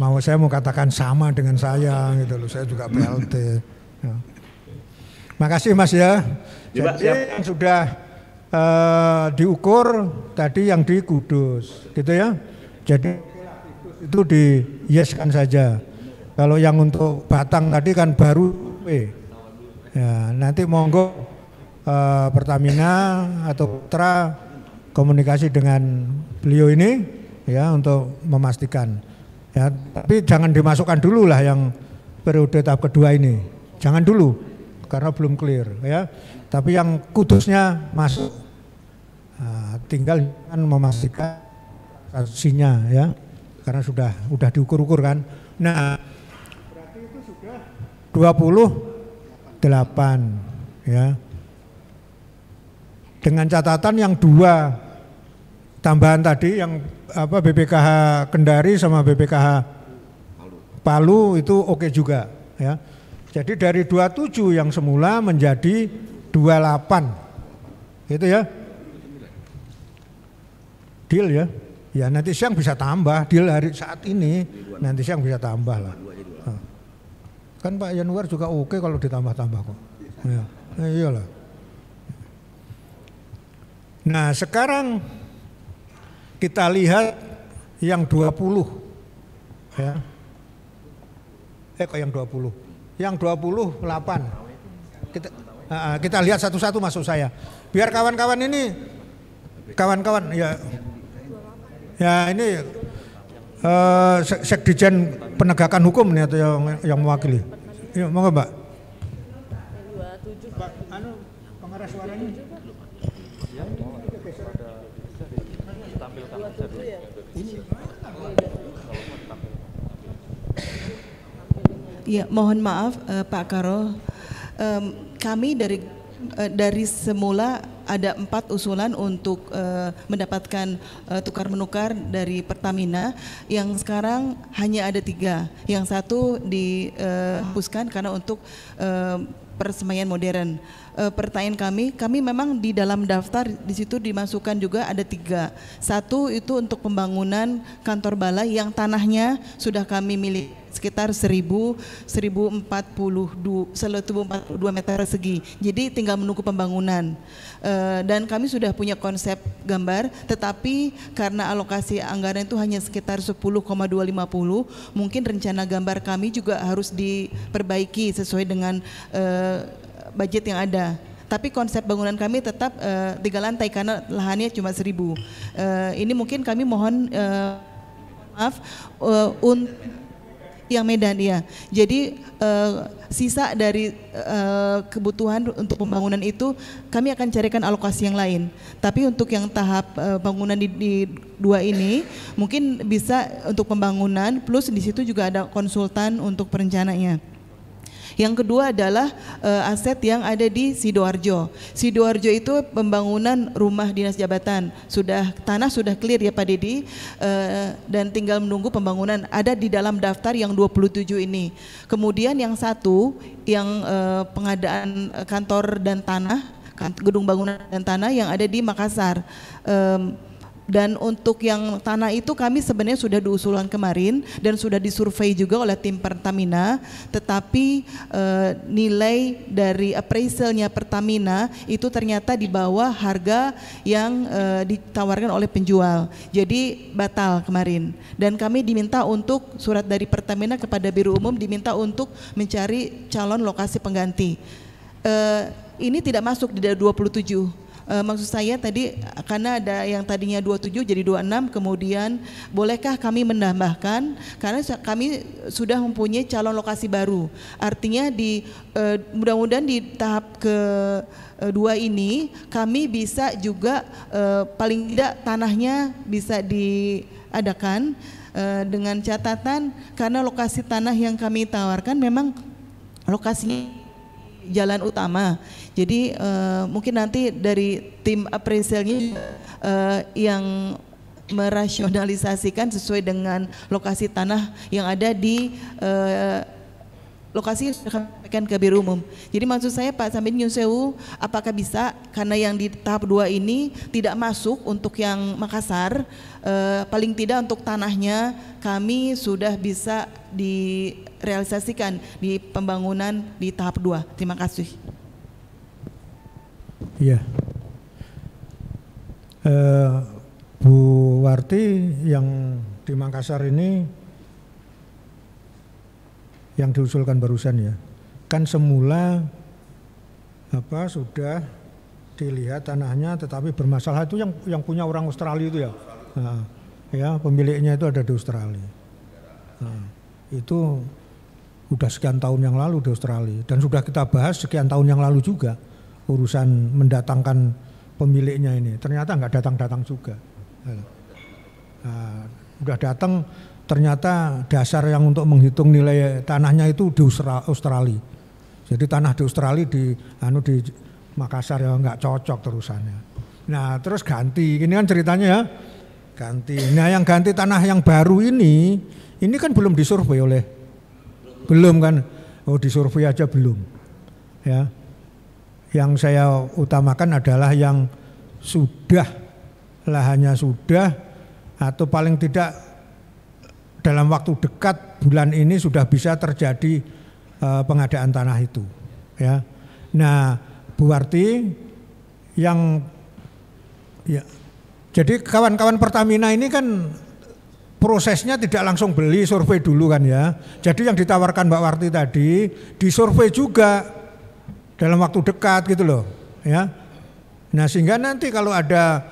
mau saya mau katakan sama dengan saya gitu loh. Saya juga PLT. Ya. Makasih Mas ya. ya Jadi ya, yang sudah uh, diukur tadi yang di Kudus, gitu ya. Jadi itu di yes kan saja. Kalau yang untuk Batang tadi kan baru eh. Ya, nanti monggo Eh, Pertamina atau Putra komunikasi dengan beliau ini ya untuk memastikan. Ya, tapi jangan dimasukkan dulu lah yang periode tahap kedua ini. Jangan dulu karena belum clear ya. Tapi yang kudusnya masuk eh, tinggal kan memastikan transaksinya ya karena sudah sudah diukur-ukur kan. Nah, berarti itu sudah 28 ya dengan catatan yang dua tambahan tadi yang apa BPKH Kendari sama BPKH Palu, itu oke okay juga ya. Jadi dari 27 yang semula menjadi 28. Itu ya. Deal ya. Ya nanti siang bisa tambah deal hari saat ini. Nanti siang bisa tambah lah. Kan Pak Yanuar juga oke okay kalau ditambah-tambah kok. Ya. Nah, iyalah. Nah sekarang kita lihat yang 20 ya. Eh kok yang 20? Yang 28. Kita, uh, kita lihat satu-satu masuk saya. Biar kawan-kawan ini kawan-kawan ya ya ini uh, Sekdijen Penegakan Hukum nih atau yang yang mewakili. Ya, Mbak. Ya, mohon maaf uh, Pak Karo. Um, kami dari uh, dari semula ada empat usulan untuk uh, mendapatkan uh, tukar menukar dari Pertamina yang sekarang hanya ada tiga. Yang satu dihapuskan ah. uh, karena untuk uh, persemaian modern. uh, pertanyaan kami, kami memang di dalam daftar di situ dimasukkan juga ada tiga. Satu itu untuk pembangunan kantor balai yang tanahnya sudah kami miliki sekitar 1000 1042 1042 meter persegi. Jadi tinggal menunggu pembangunan. Eh, dan kami sudah punya konsep gambar tetapi karena alokasi anggaran itu hanya sekitar 10,250 mungkin rencana gambar kami juga harus diperbaiki sesuai dengan eh, budget yang ada tapi konsep bangunan kami tetap uh, tiga lantai karena lahannya cuma seribu. Uh, ini mungkin kami mohon uh, maaf uh, untuk yang Medan ya. Jadi uh, sisa dari uh, kebutuhan untuk pembangunan itu kami akan carikan alokasi yang lain. Tapi untuk yang tahap uh, bangunan di, di dua ini mungkin bisa untuk pembangunan plus di situ juga ada konsultan untuk perencanaannya. Yang kedua adalah uh, aset yang ada di Sidoarjo. Sidoarjo itu pembangunan rumah dinas jabatan. Sudah tanah sudah clear ya Pak Dedi uh, eh, dan tinggal menunggu pembangunan. Ada di dalam daftar yang 27 ini. Kemudian yang satu yang uh, pengadaan kantor dan tanah kan, gedung bangunan dan tanah yang ada di Makassar. Um, dan untuk yang tanah itu kami sebenarnya sudah diusulkan kemarin dan sudah disurvei juga oleh tim Pertamina tetapi e, nilai dari appraisalnya Pertamina itu ternyata di bawah harga yang e, ditawarkan oleh penjual jadi batal kemarin dan kami diminta untuk surat dari Pertamina kepada Biro Umum diminta untuk mencari calon lokasi pengganti e, ini tidak masuk di 27 e, maksud saya tadi karena ada yang tadinya 27 jadi 26 kemudian bolehkah kami menambahkan karena kami sudah mempunyai calon lokasi baru. Artinya di e, mudah-mudahan di tahap ke eh, dua ini kami bisa juga e, paling tidak tanahnya bisa diadakan e, dengan catatan karena lokasi tanah yang kami tawarkan memang lokasinya jalan utama jadi uh, mungkin nanti dari tim appraisalnya uh, yang merasionalisasikan sesuai dengan lokasi tanah yang ada di uh, lokasi sampaikan ke biru umum. Jadi maksud saya Pak Samin Yunsewu, apakah bisa karena yang di tahap dua ini tidak masuk untuk yang Makassar, uh, paling tidak untuk tanahnya kami sudah bisa direalisasikan di pembangunan di tahap dua. Terima kasih. Iya. Eh, Bu Warti yang di Makassar ini yang diusulkan barusan ya, kan semula apa sudah dilihat tanahnya tetapi bermasalah itu yang yang punya orang Australia itu ya, nah, ya pemiliknya itu ada di Australia. Nah, itu udah sekian tahun yang lalu di Australia dan sudah kita bahas sekian tahun yang lalu juga urusan mendatangkan pemiliknya ini. Ternyata nggak datang-datang juga. Nah, udah datang, ternyata dasar yang untuk menghitung nilai tanahnya itu di Australia. Jadi tanah di Australia di anu di Makassar ya nggak cocok terusannya. Nah terus ganti, ini kan ceritanya ya ganti. Nah yang ganti tanah yang baru ini, ini kan belum disurvei oleh belum kan? Oh disurvei aja belum, ya yang saya utamakan adalah yang sudah lahannya sudah atau paling tidak dalam waktu dekat bulan ini sudah bisa terjadi uh, pengadaan tanah itu ya. Nah, Bu Warti yang ya jadi kawan-kawan Pertamina ini kan prosesnya tidak langsung beli survei dulu kan ya. Jadi yang ditawarkan Mbak Warti tadi disurvei juga dalam waktu dekat gitu loh ya nah sehingga nanti kalau ada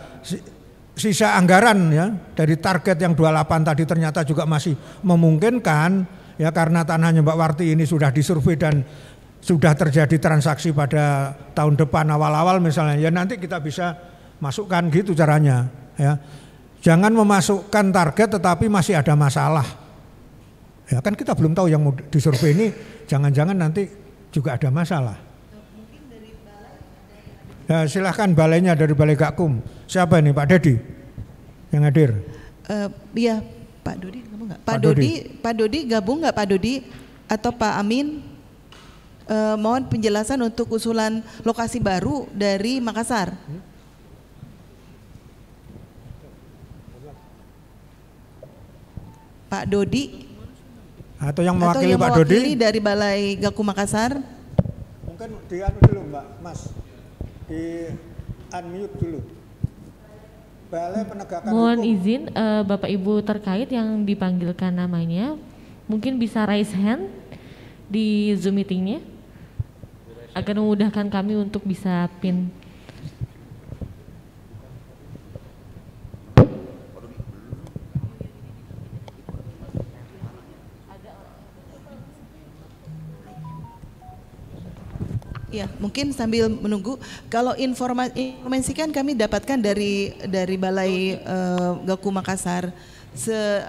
sisa anggaran ya dari target yang 28 tadi ternyata juga masih memungkinkan ya karena tanahnya Mbak Warti ini sudah disurvei dan sudah terjadi transaksi pada tahun depan awal-awal misalnya ya nanti kita bisa masukkan gitu caranya ya jangan memasukkan target tetapi masih ada masalah ya kan kita belum tahu yang mau disurvei ini jangan-jangan nanti juga ada masalah Nah, silahkan balainya dari Balai Gakum. Siapa ini Pak Dedi yang hadir? Uh, iya, Pak Dodi gabung Pak, Pak Dodi, Pak Dodi gabung nggak Pak Dodi atau Pak Amin? Uh, mohon penjelasan untuk usulan lokasi baru dari Makassar. Hmm? Pak Dodi atau yang mewakili atau yang Pak Dodi dari Balai Gakum Makassar. Mungkin dia dulu Mbak Mas. Mohon izin uh, Bapak Ibu terkait yang dipanggilkan namanya, mungkin bisa raise hand di Zoom meetingnya akan memudahkan kami untuk bisa pin Ya, mungkin sambil menunggu kalau informasi, informasi kan kami dapatkan dari dari Balai uh, Gaku Makassar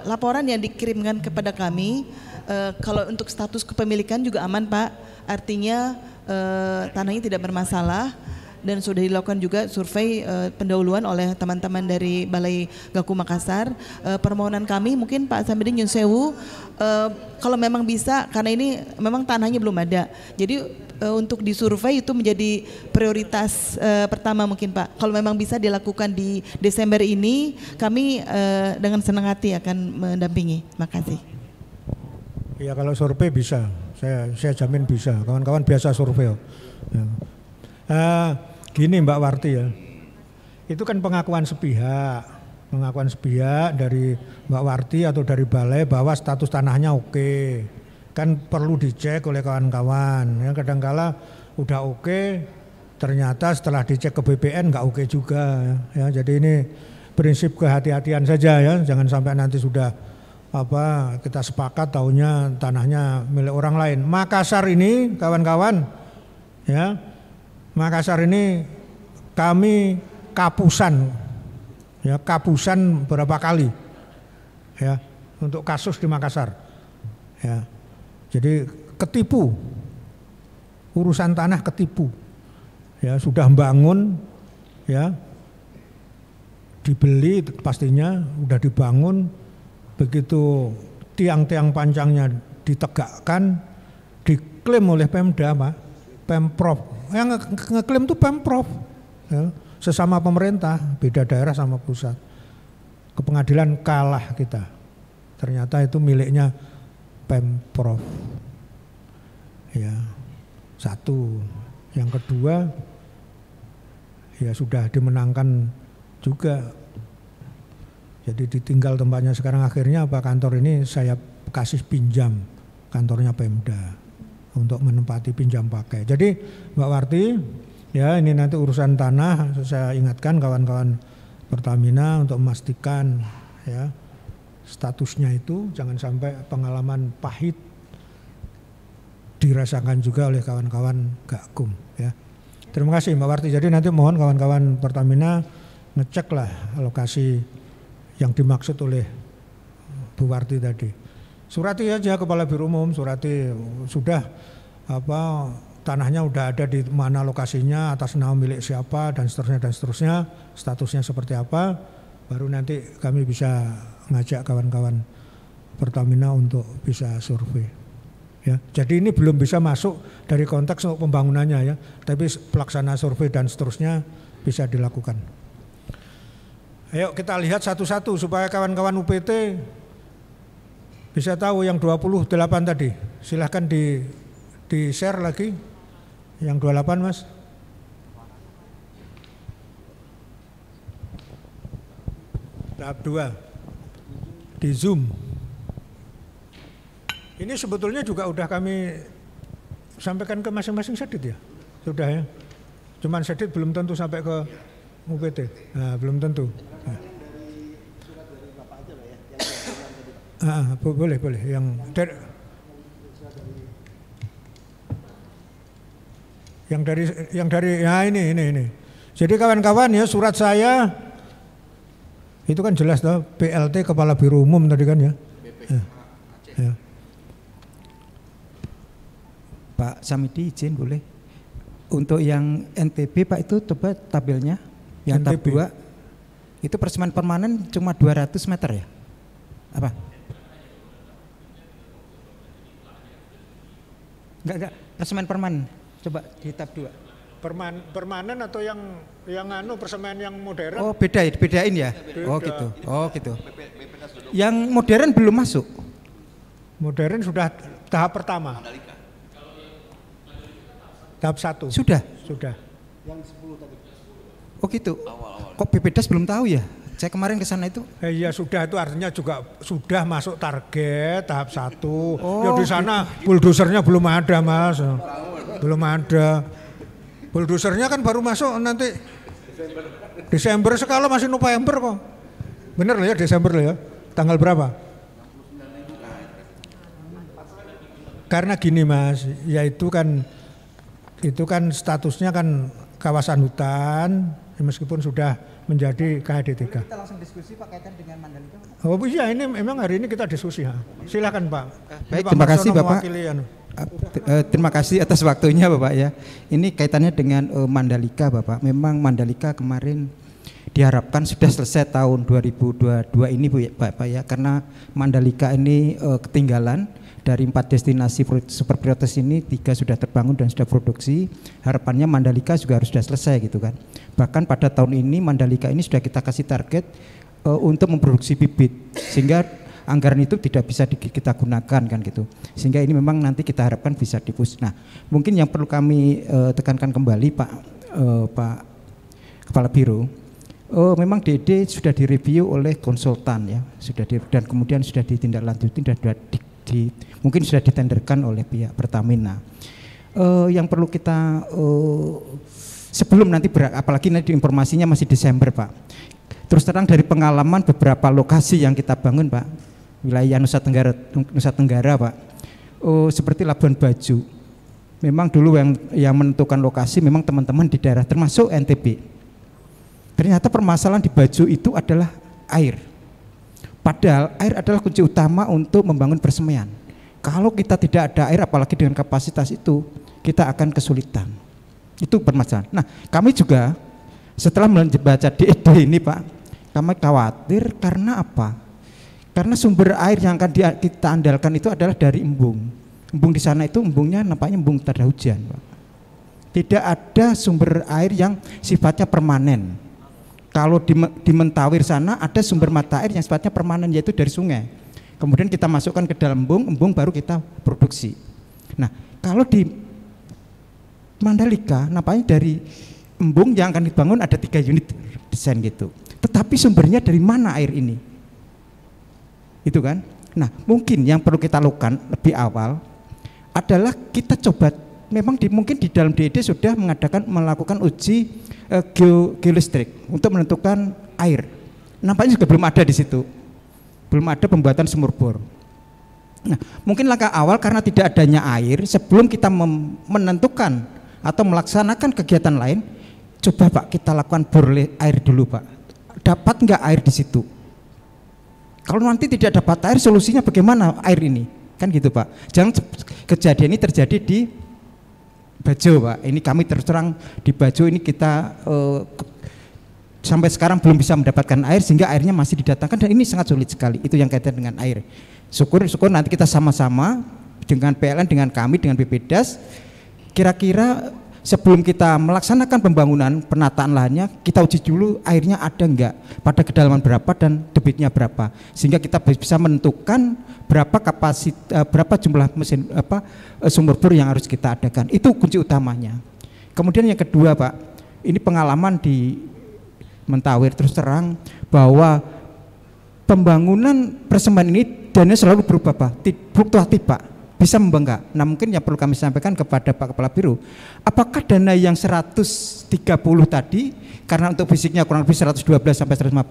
laporan yang dikirimkan kepada kami uh, kalau untuk status kepemilikan juga aman, Pak. Artinya uh, tanahnya tidak bermasalah dan sudah dilakukan juga survei uh, pendahuluan oleh teman-teman dari Balai Gaku Makassar. Uh, permohonan kami mungkin Pak Samidin Yunsewu uh, kalau memang bisa karena ini memang tanahnya belum ada. Jadi uh, untuk disurvei itu menjadi prioritas uh, pertama mungkin Pak. Kalau memang bisa dilakukan di Desember ini, kami uh, dengan senang hati akan mendampingi. Makasih. Ya kalau survei bisa, saya saya jamin bisa. Kawan-kawan biasa survei. Oh. Ya. Uh, gini Mbak Warti ya, itu kan pengakuan sepihak, pengakuan sepihak dari Mbak Warti atau dari Balai bahwa status tanahnya oke kan perlu dicek oleh kawan-kawan. Ya, kadangkala udah oke, okay, ternyata setelah dicek ke BPN nggak oke okay juga. Ya, jadi ini prinsip kehati-hatian saja ya, jangan sampai nanti sudah apa kita sepakat tahunya tanahnya milik orang lain. Makassar ini kawan-kawan ya Makassar ini kami kapusan ya kapusan berapa kali ya untuk kasus di Makassar ya jadi ketipu. Urusan tanah ketipu. Ya, sudah bangun ya. Dibeli pastinya, sudah dibangun begitu tiang-tiang panjangnya ditegakkan diklaim oleh Pemda, Pak. Pemprov. Yang ngeklaim itu Pemprov. Ya. Sesama pemerintah, beda daerah sama pusat. Ke pengadilan kalah kita. Ternyata itu miliknya Pemprov. Ya. Satu. Yang kedua ya sudah dimenangkan juga. Jadi ditinggal tempatnya sekarang akhirnya apa kantor ini saya kasih pinjam kantornya Pemda untuk menempati pinjam pakai. Jadi Mbak Warti ya ini nanti urusan tanah saya ingatkan kawan-kawan Pertamina untuk memastikan ya statusnya itu jangan sampai pengalaman pahit dirasakan juga oleh kawan-kawan Gakum ya. Terima kasih Mbak Warti. Jadi nanti mohon kawan-kawan Pertamina ngeceklah lokasi yang dimaksud oleh Bu Warti tadi. Surati aja Kepala Biro Umum, Surati sudah apa tanahnya udah ada di mana lokasinya, atas nama milik siapa dan seterusnya dan seterusnya, statusnya seperti apa, baru nanti kami bisa ngajak kawan-kawan Pertamina untuk bisa survei. Ya, jadi ini belum bisa masuk dari konteks pembangunannya ya, tapi pelaksana survei dan seterusnya bisa dilakukan. Ayo kita lihat satu-satu supaya kawan-kawan UPT bisa tahu yang 28 tadi. Silahkan di di share lagi yang 28 Mas. Tahap 2 di Zoom. Ini sebetulnya juga udah kami sampaikan ke masing-masing sedit ya, sudah ya. Cuman sedit belum tentu sampai ke UPT, nah, belum tentu. Nah. Ah, ah boleh boleh yang dari yang dari yang ah, dari ya ini ini ini. Jadi kawan-kawan ya surat saya itu kan jelas toh PLT Kepala Biro Umum tadi kan ya. Ya. ya. Pak Samidi izin boleh. Untuk yang NTB Pak itu coba tabelnya yang NTB. tab 2 itu perseman permanen cuma 200 meter ya. Apa? Enggak enggak, perseman permanen. Coba di tab 2. Perman, permanen atau yang yang anu persemen yang modern. Oh, beda ya, bedain ya. Beda. Oh, gitu. Oh, gitu. Yang modern belum masuk. Modern sudah tahap pertama. Tahap satu. Sudah. Sudah. Yang 10 tadi. Oh gitu. Kok BPDAS belum tahu ya? Saya kemarin ke sana itu. Eh, iya ya sudah itu artinya juga sudah masuk target tahap satu. Oh, ya di sana gitu. bulldozernya belum ada mas, belum ada. Bulldozernya kan baru masuk nanti Desember, sekalau sekala masih November kok. Bener lah ya Desember lah ya. Tanggal berapa? Karena gini mas, yaitu kan itu kan statusnya kan kawasan hutan ya meskipun sudah menjadi KHD 3. kita langsung diskusi Pak kaitan dengan Mandalika. Oh iya ini memang hari ini kita diskusi Silakan Pak. Baik, Pak terima kasih Bapak. Anu. Eh, terima kasih atas waktunya Bapak ya. Ini kaitannya dengan eh, Mandalika Bapak. Memang Mandalika kemarin diharapkan sudah selesai tahun 2022 ini Bu ya, Bapak ya karena Mandalika ini uh, ketinggalan dari empat destinasi super prioritas ini tiga sudah terbangun dan sudah produksi. Harapannya Mandalika juga harus sudah selesai gitu kan. Bahkan pada tahun ini Mandalika ini sudah kita kasih target uh, untuk memproduksi bibit sehingga anggaran itu tidak bisa di, kita gunakan kan gitu sehingga ini memang nanti kita harapkan bisa dipus nah mungkin yang perlu kami uh, tekankan kembali pak uh, pak kepala biro Oh, memang DD sudah direview oleh konsultan ya, sudah di, dan kemudian sudah ditindaklanjuti, dan sudah di, di, mungkin sudah ditenderkan oleh pihak Pertamina. Uh, yang perlu kita uh, sebelum nanti ber, apalagi nanti informasinya masih Desember pak. Terus terang dari pengalaman beberapa lokasi yang kita bangun pak, wilayah Nusa Tenggara Nusa Tenggara Pak oh, seperti Labuan Bajo memang dulu yang yang menentukan lokasi memang teman-teman di daerah termasuk NTB ternyata permasalahan di Bajo itu adalah air padahal air adalah kunci utama untuk membangun persemaian kalau kita tidak ada air apalagi dengan kapasitas itu kita akan kesulitan itu permasalahan nah kami juga setelah membaca di ini Pak kami khawatir karena apa karena sumber air yang akan kita andalkan itu adalah dari embung. Embung di sana itu embungnya nampaknya embung tidak hujan. Pak. Tidak ada sumber air yang sifatnya permanen. Kalau di, di Mentawir sana ada sumber mata air yang sifatnya permanen yaitu dari sungai. Kemudian kita masukkan ke dalam embung, embung baru kita produksi. Nah, kalau di Mandalika nampaknya dari embung yang akan dibangun ada tiga unit desain gitu. Tetapi sumbernya dari mana air ini? Itu kan? Nah, mungkin yang perlu kita lakukan lebih awal adalah kita coba memang di, mungkin di dalam DED e sudah mengadakan melakukan uji uh, geo, geolistrik untuk menentukan air. Nampaknya juga belum ada di situ. Belum ada pembuatan sumur bor. Nah, mungkin langkah awal karena tidak adanya air sebelum kita menentukan atau melaksanakan kegiatan lain, coba Pak kita lakukan bor air dulu Pak. Dapat nggak air di situ? Kalau nanti tidak dapat air, solusinya bagaimana air ini? Kan gitu Pak. Jangan kejadian ini terjadi di Bajo Pak. Ini kami terus terang di Bajo ini kita uh, sampai sekarang belum bisa mendapatkan air sehingga airnya masih didatangkan dan ini sangat sulit sekali. Itu yang kaitan dengan air. Syukur-syukur nanti kita sama-sama dengan PLN, dengan kami, dengan BPDAS kira-kira sebelum kita melaksanakan pembangunan penataan lahannya kita uji dulu airnya ada enggak pada kedalaman berapa dan debitnya berapa sehingga kita bisa menentukan berapa kapasitas eh, berapa jumlah mesin apa eh, sumur bor yang harus kita adakan itu kunci utamanya kemudian yang kedua Pak ini pengalaman di Mentawir terus terang bahwa pembangunan persembahan ini dana selalu berubah Pak fluktuatif Pak bisa membengkak. Nah mungkin yang perlu kami sampaikan kepada Pak Kepala Biru, apakah dana yang 130 tadi, karena untuk fisiknya kurang lebih 112 sampai 115,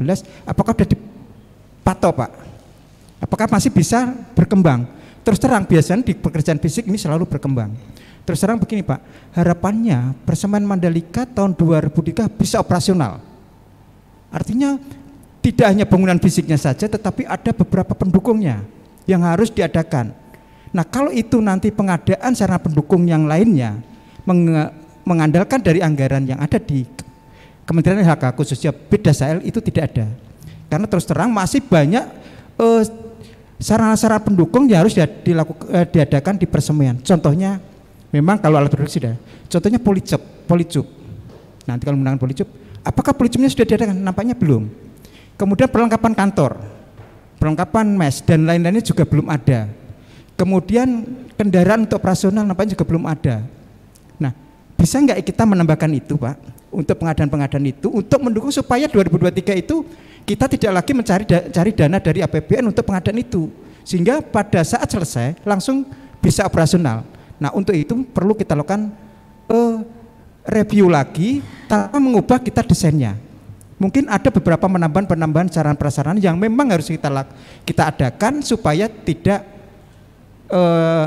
apakah sudah dipatok Pak? Apakah masih bisa berkembang? Terus terang biasanya di pekerjaan fisik ini selalu berkembang. Terus terang begini Pak, harapannya Persemen Mandalika tahun 2003 bisa operasional. Artinya tidak hanya bangunan fisiknya saja, tetapi ada beberapa pendukungnya yang harus diadakan. Nah kalau itu nanti pengadaan sarana pendukung yang lainnya mengandalkan dari anggaran yang ada di Kementerian LHK khususnya sel itu tidak ada. Karena terus terang masih banyak sarana eh, sarana-sarana pendukung yang harus dilakukan eh, diadakan di persemaian. Contohnya memang kalau alat produksi sudah. Contohnya policep, policup. Nanti kalau menggunakan policup, apakah policupnya sudah diadakan? Nampaknya belum. Kemudian perlengkapan kantor, perlengkapan mes dan lain-lainnya juga belum ada. Kemudian kendaraan untuk operasional nampaknya juga belum ada. Nah, bisa nggak kita menambahkan itu, Pak, untuk pengadaan-pengadaan itu untuk mendukung supaya 2023 itu kita tidak lagi mencari da cari dana dari APBN untuk pengadaan itu, sehingga pada saat selesai langsung bisa operasional. Nah, untuk itu perlu kita lakukan uh, review lagi tanpa mengubah kita desainnya. Mungkin ada beberapa penambahan-penambahan saran prasarana yang memang harus kita kita adakan supaya tidak Eh,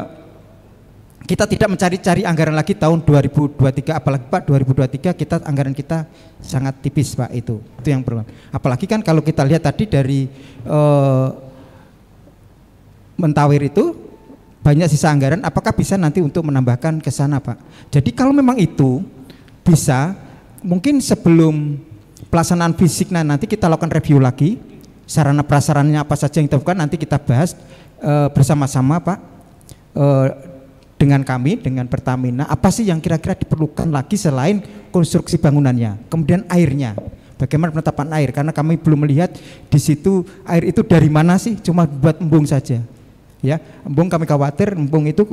kita tidak mencari-cari anggaran lagi tahun 2023 apalagi Pak 2023 kita anggaran kita sangat tipis Pak itu itu yang perlu apalagi kan kalau kita lihat tadi dari eh, mentawir itu banyak sisa anggaran apakah bisa nanti untuk menambahkan ke sana Pak jadi kalau memang itu bisa mungkin sebelum pelaksanaan fisiknya nanti kita lakukan review lagi sarana prasarannya apa saja yang kita bukan nanti kita bahas uh, bersama-sama Pak uh, dengan kami dengan Pertamina apa sih yang kira-kira diperlukan lagi selain konstruksi bangunannya kemudian airnya bagaimana penetapan air karena kami belum melihat di situ air itu dari mana sih cuma buat embung saja ya embung kami khawatir embung itu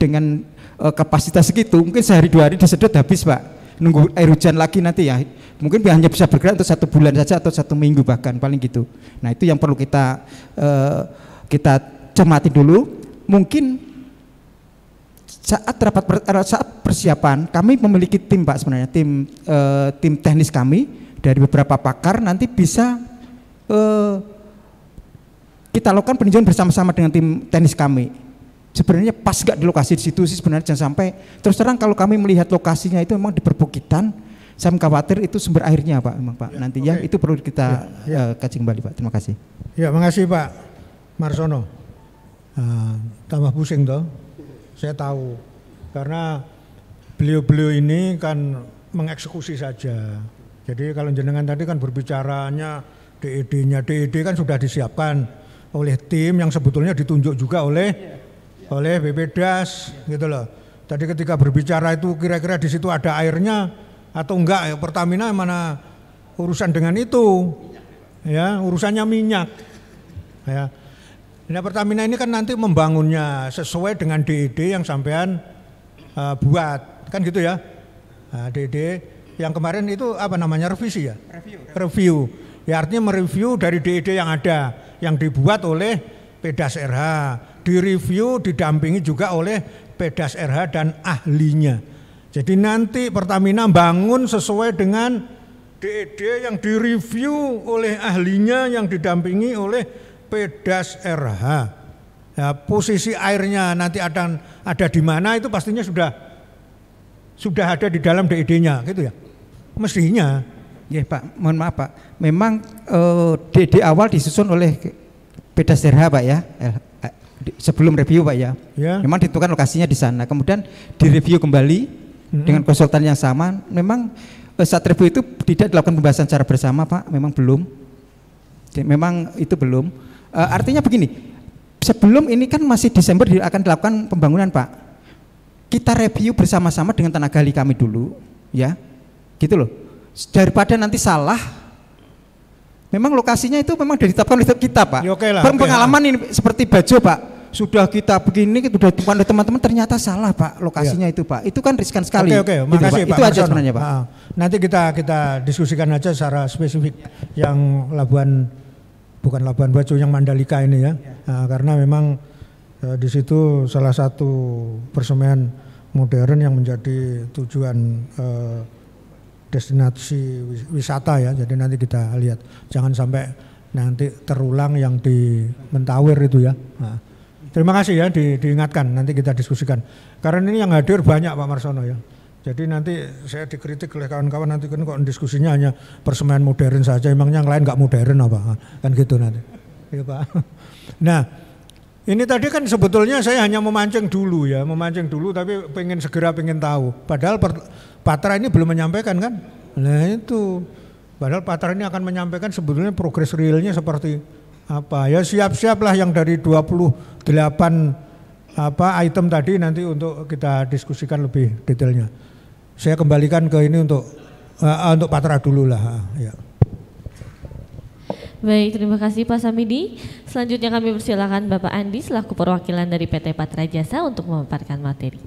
dengan uh, kapasitas segitu mungkin sehari dua hari disedot habis pak nunggu air hujan lagi nanti ya mungkin hanya bisa bergerak untuk satu bulan saja atau satu minggu bahkan paling gitu nah itu yang perlu kita uh, kita cermati dulu. Mungkin saat rapat eh, saat persiapan kami memiliki tim Pak sebenarnya tim e, tim teknis kami dari beberapa pakar nanti bisa e, kita lakukan peninjauan bersama-sama dengan tim teknis kami sebenarnya pas gak di lokasi di situ sih sebenarnya jangan sampai terus terang kalau kami melihat lokasinya itu memang di perbukitan saya khawatir itu sumber airnya pak memang pak ya, nanti okay. ya itu perlu kita ya, ya. kaji kembali pak terima kasih ya makasih pak Marsono Nah, tambah pusing toh. Saya tahu karena beliau-beliau ini kan mengeksekusi saja. Jadi kalau jenengan tadi kan berbicaranya DED-nya, DED kan sudah disiapkan oleh tim yang sebetulnya ditunjuk juga oleh oleh BP gitu loh. Tadi ketika berbicara itu kira-kira di situ ada airnya atau enggak ya Pertamina mana urusan dengan itu. Ya, urusannya minyak. Ya. Nah Pertamina ini kan nanti membangunnya sesuai dengan DED e yang sampean uh, buat, kan gitu ya. Nah, DED e yang kemarin itu apa namanya revisi ya? Review. Review. Ya artinya mereview dari DED e yang ada, yang dibuat oleh Pedas RH, review didampingi juga oleh Pedas RH dan ahlinya. Jadi nanti Pertamina bangun sesuai dengan DED yang direview oleh ahlinya yang didampingi oleh Pedas RH. Ya, posisi airnya nanti akan ada di mana itu pastinya sudah sudah ada di dalam DED-nya gitu ya. Mestinya. Ya Pak, mohon maaf Pak. Memang eh, DED e awal disusun oleh Pedas RH Pak ya. Eh, sebelum review Pak ya. ya. Memang ditentukan lokasinya di sana. Kemudian direview kembali hmm. dengan konsultan yang sama. Memang eh, saat review itu tidak dilakukan pembahasan secara bersama Pak, memang belum. Memang itu belum. Uh, artinya begini, sebelum ini kan masih Desember akan dilakukan pembangunan Pak. Kita review bersama-sama dengan tenaga ahli kami dulu, ya, gitu loh. Daripada nanti salah, memang lokasinya itu memang dari ditetapkan oleh kita Pak. Ya, okay lah, Pengalaman lah. ini seperti baju Pak, sudah kita begini sudah ditemukan oleh teman-teman ternyata salah Pak lokasinya ya. itu Pak. Itu kan riskan sekali. Oke oke, okay. Gitu, makasih Pak. Pak. Itu aja sebenarnya Pak. Ah, ah. nanti kita kita diskusikan aja secara spesifik yang Labuan bukan Labuan Bajo yang Mandalika ini ya, iya. nah, karena memang e, di situ salah satu persemaian modern yang menjadi tujuan eh, destinasi wisata ya. Jadi nanti kita lihat, jangan sampai nanti terulang yang di Mentawir itu ya. Nah, terima kasih ya di, diingatkan, nanti kita diskusikan. Karena ini yang hadir banyak Pak Marsono ya. Jadi nanti saya dikritik oleh kawan-kawan nanti kan kok diskusinya hanya persemaian modern saja, emangnya yang lain nggak modern apa kan gitu nanti. Ya Pak. Nah, ini tadi kan sebetulnya saya hanya memancing dulu ya, memancing dulu tapi pengen segera pengen tahu. Padahal Patra ini belum menyampaikan kan? Nah itu, padahal Patra ini akan menyampaikan sebetulnya progres realnya seperti apa ya siap-siaplah yang dari 28 apa item tadi nanti untuk kita diskusikan lebih detailnya saya kembalikan ke ini untuk uh, untuk Patra dulu lah. Eh, ya. Baik, terima kasih Pak Samidi. Selanjutnya kami persilakan Bapak Andi selaku perwakilan dari PT Patra Jasa untuk memaparkan materi.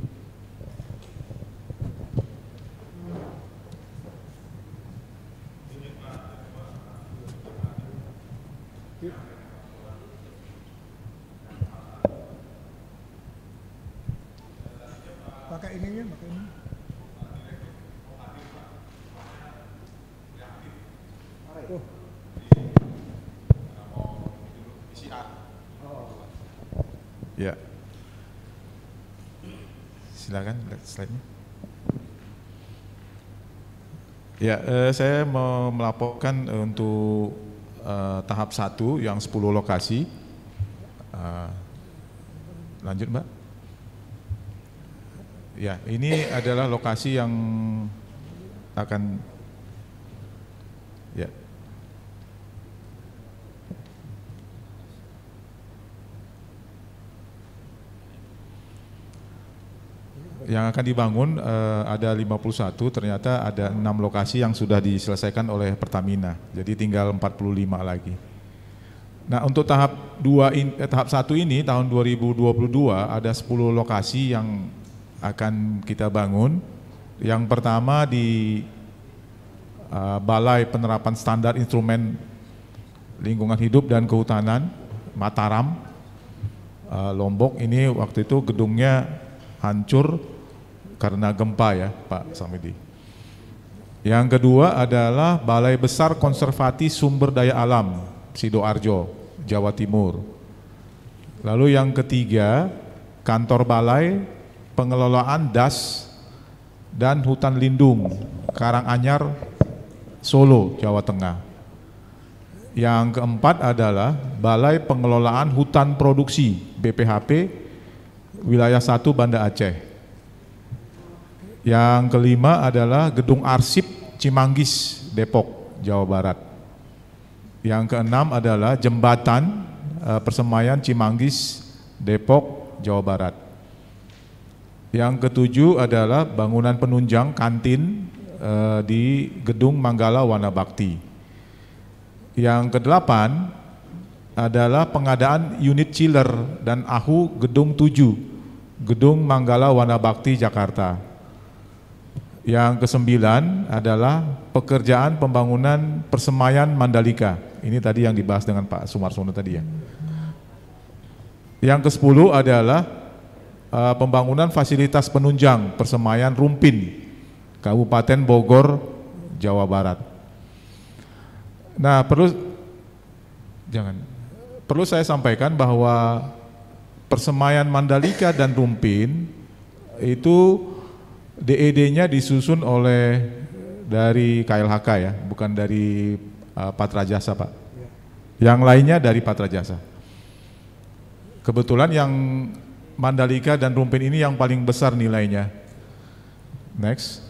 silakan slide-nya. Ya, eh, saya mau melaporkan eh, untuk eh, tahap satu yang 10 lokasi. Eh, lanjut, Mbak. Ya, ini adalah lokasi yang akan yang akan dibangun uh, ada 51, ternyata ada enam lokasi yang sudah diselesaikan oleh Pertamina. Jadi tinggal 45 lagi. Nah, untuk tahap dua in, eh, tahap satu ini tahun 2022 ada 10 lokasi yang akan kita bangun. Yang pertama di uh, Balai Penerapan Standar Instrumen Lingkungan Hidup dan Kehutanan Mataram eh, Lombok ini waktu itu gedungnya hancur karena gempa ya Pak Samidi. Yang kedua adalah Balai Besar Konservasi Sumber Daya Alam Sidoarjo, Jawa Timur. Lalu yang ketiga, Kantor Balai Pengelolaan Das dan Hutan Lindung Karanganyar, Solo, Jawa Tengah. Yang keempat adalah Balai Pengelolaan Hutan Produksi BPHP wilayah 1 Banda Aceh. Yang kelima adalah Gedung Arsip Cimanggis, Depok, Jawa Barat. Yang keenam adalah Jembatan eh, Persemayan Cimanggis, Depok, Jawa Barat. Yang ketujuh adalah bangunan penunjang kantin eh, di Gedung Manggala Wana Bakti. Yang kedelapan adalah pengadaan unit chiller dan AHU Gedung tujuh Gedung Manggala Wana Bakti, Jakarta. Yang kesembilan adalah pekerjaan pembangunan persemayan Mandalika. Ini tadi yang dibahas dengan Pak Sumarsono tadi ya. Yang ke-10 adalah uh, pembangunan fasilitas penunjang persemayan Rumpin, Kabupaten Bogor, Jawa Barat. Nah, perlu jangan perlu saya sampaikan bahwa persemayan Mandalika dan Rumpin itu DED-nya disusun oleh dari KLHK ya, bukan dari uh, eh, Patra Jasa Pak. Yang lainnya dari Patra Jasa. Kebetulan yang Mandalika dan Rumpin ini yang paling besar nilainya. Next.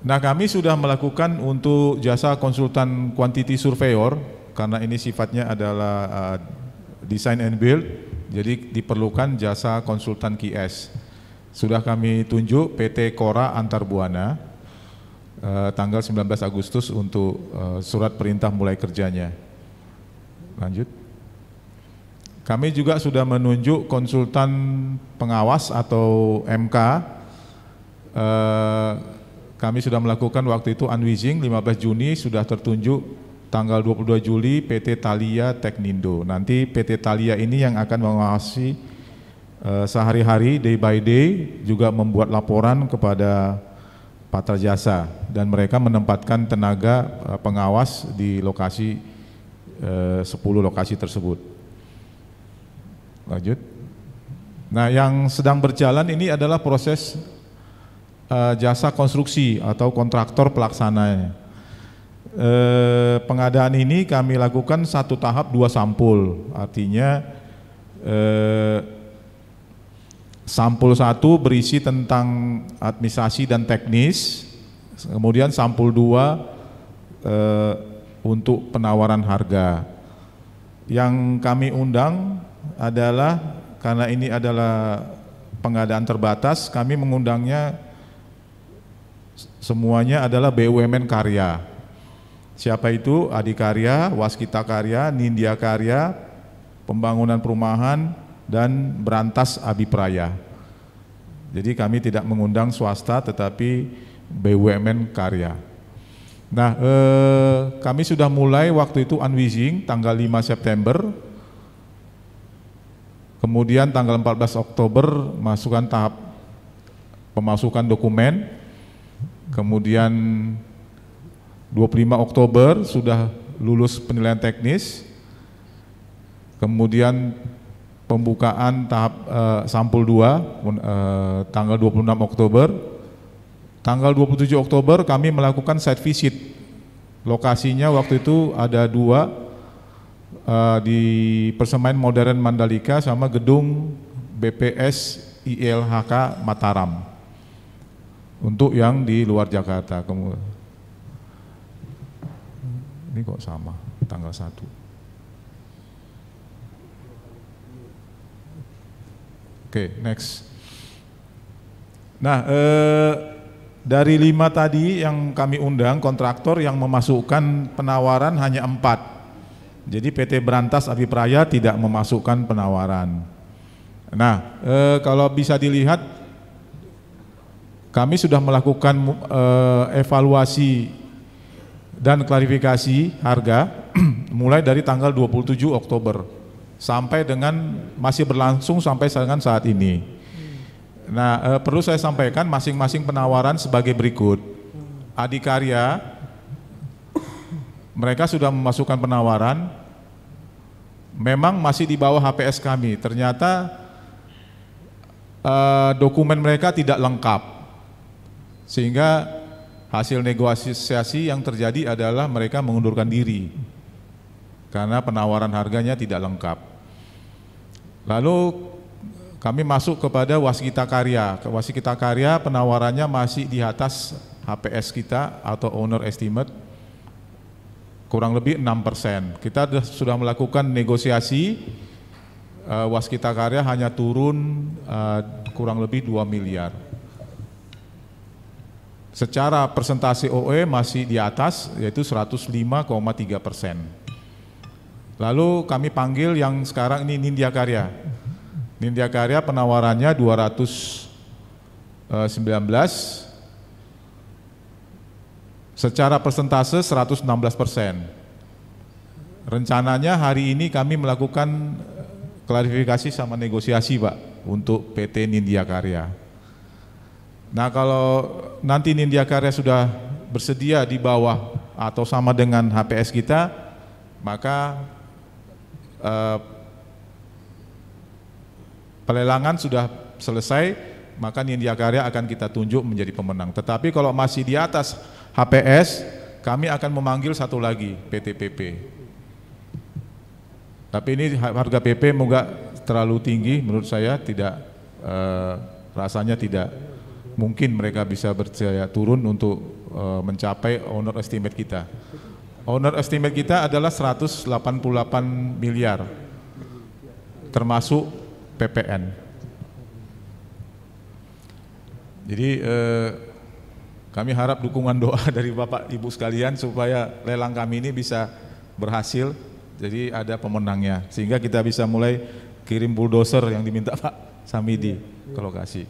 Nah kami sudah melakukan untuk jasa konsultan quantity surveyor karena ini sifatnya adalah uh, design and build, jadi diperlukan jasa konsultan QS. Sudah kami tunjuk PT Kora Antarbuana eh, tanggal 19 Agustus untuk eh, surat perintah mulai kerjanya. Lanjut. Kami juga sudah menunjuk konsultan pengawas atau MK. Eh, kami sudah melakukan waktu itu unwishing 15 Juni sudah tertunjuk tanggal 22 Juli PT Talia Teknindo. Nanti PT Talia ini yang akan mengawasi Eh, sehari-hari day by day juga membuat laporan kepada Patra Jasa dan mereka menempatkan tenaga eh, pengawas di lokasi eh, uh, 10 lokasi tersebut. Lanjut. Nah, yang sedang berjalan ini adalah proses jasa konstruksi atau kontraktor pelaksananya. pengadaan ini kami lakukan satu tahap dua sampul, artinya eh, Sampul satu berisi tentang administrasi dan teknis, kemudian sampul dua eh, untuk penawaran harga. Yang kami undang adalah karena ini adalah pengadaan terbatas, kami mengundangnya semuanya adalah BUMN Karya. Siapa itu? Adi Karya, Waskita Karya, Nindya Karya, Pembangunan Perumahan, dan berantas Abi Praya. Jadi kami tidak mengundang swasta tetapi BUMN karya. Nah, eh, kami sudah mulai waktu itu unwishing tanggal 5 September. Kemudian tanggal 14 Oktober masukan tahap pemasukan dokumen. Kemudian 25 Oktober sudah lulus penilaian teknis. Kemudian pembukaan tahap uh, sampul 2 uh, eh, tanggal 26 Oktober. Tanggal 27 Oktober kami melakukan site visit. Lokasinya waktu itu ada dua uh, di Persemain Modern Mandalika sama gedung BPS ILHK Mataram untuk yang di luar Jakarta. Kemudian ini kok sama tanggal 1. Oke, okay, next. Nah, eh, dari lima tadi yang kami undang kontraktor yang memasukkan penawaran hanya empat. Jadi PT Berantas Api Praya tidak memasukkan penawaran. Nah, eh, kalau bisa dilihat, kami sudah melakukan eh, evaluasi dan klarifikasi harga mulai dari tanggal 27 Oktober sampai dengan masih berlangsung sampai dengan saat ini. Nah, eh, perlu saya sampaikan masing-masing penawaran sebagai berikut. Adikarya mereka sudah memasukkan penawaran memang masih di bawah HPS kami. Ternyata eh, dokumen mereka tidak lengkap. Sehingga hasil negosiasi yang terjadi adalah mereka mengundurkan diri karena penawaran harganya tidak lengkap. Lalu kami masuk kepada waskita karya. Waskita karya penawarannya masih di atas HPS kita atau owner estimate kurang lebih 6%. Kita sudah melakukan negosiasi uh, waskita karya hanya turun uh, kurang lebih 2 miliar. Secara persentase OE masih di atas yaitu 105,3 persen. Lalu kami panggil yang sekarang ini Nindya Karya. Nindya Karya penawarannya 219 eh, secara persentase 116 persen. Rencananya hari ini kami melakukan eh, klarifikasi sama negosiasi Pak untuk PT Nindya Karya. Nah kalau nanti Nindya Karya sudah bersedia di bawah atau sama dengan HPS kita, maka Eh, pelelangan sudah selesai, maka Nindya Karya akan kita tunjuk menjadi pemenang. Tetapi kalau masih di atas HPS, kami akan memanggil satu lagi PT PP. Tapi ini harga PP moga terlalu tinggi menurut saya tidak eh, rasanya tidak mungkin mereka bisa berjaya turun untuk eh, mencapai honor estimate kita. Owner estimate kita adalah 188 miliar termasuk PPN. Jadi eh, kami harap dukungan doa dari Bapak Ibu sekalian supaya lelang kami ini bisa berhasil. Jadi ada pemenangnya sehingga kita bisa mulai kirim bulldozer yang diminta Pak Samidi ke lokasi.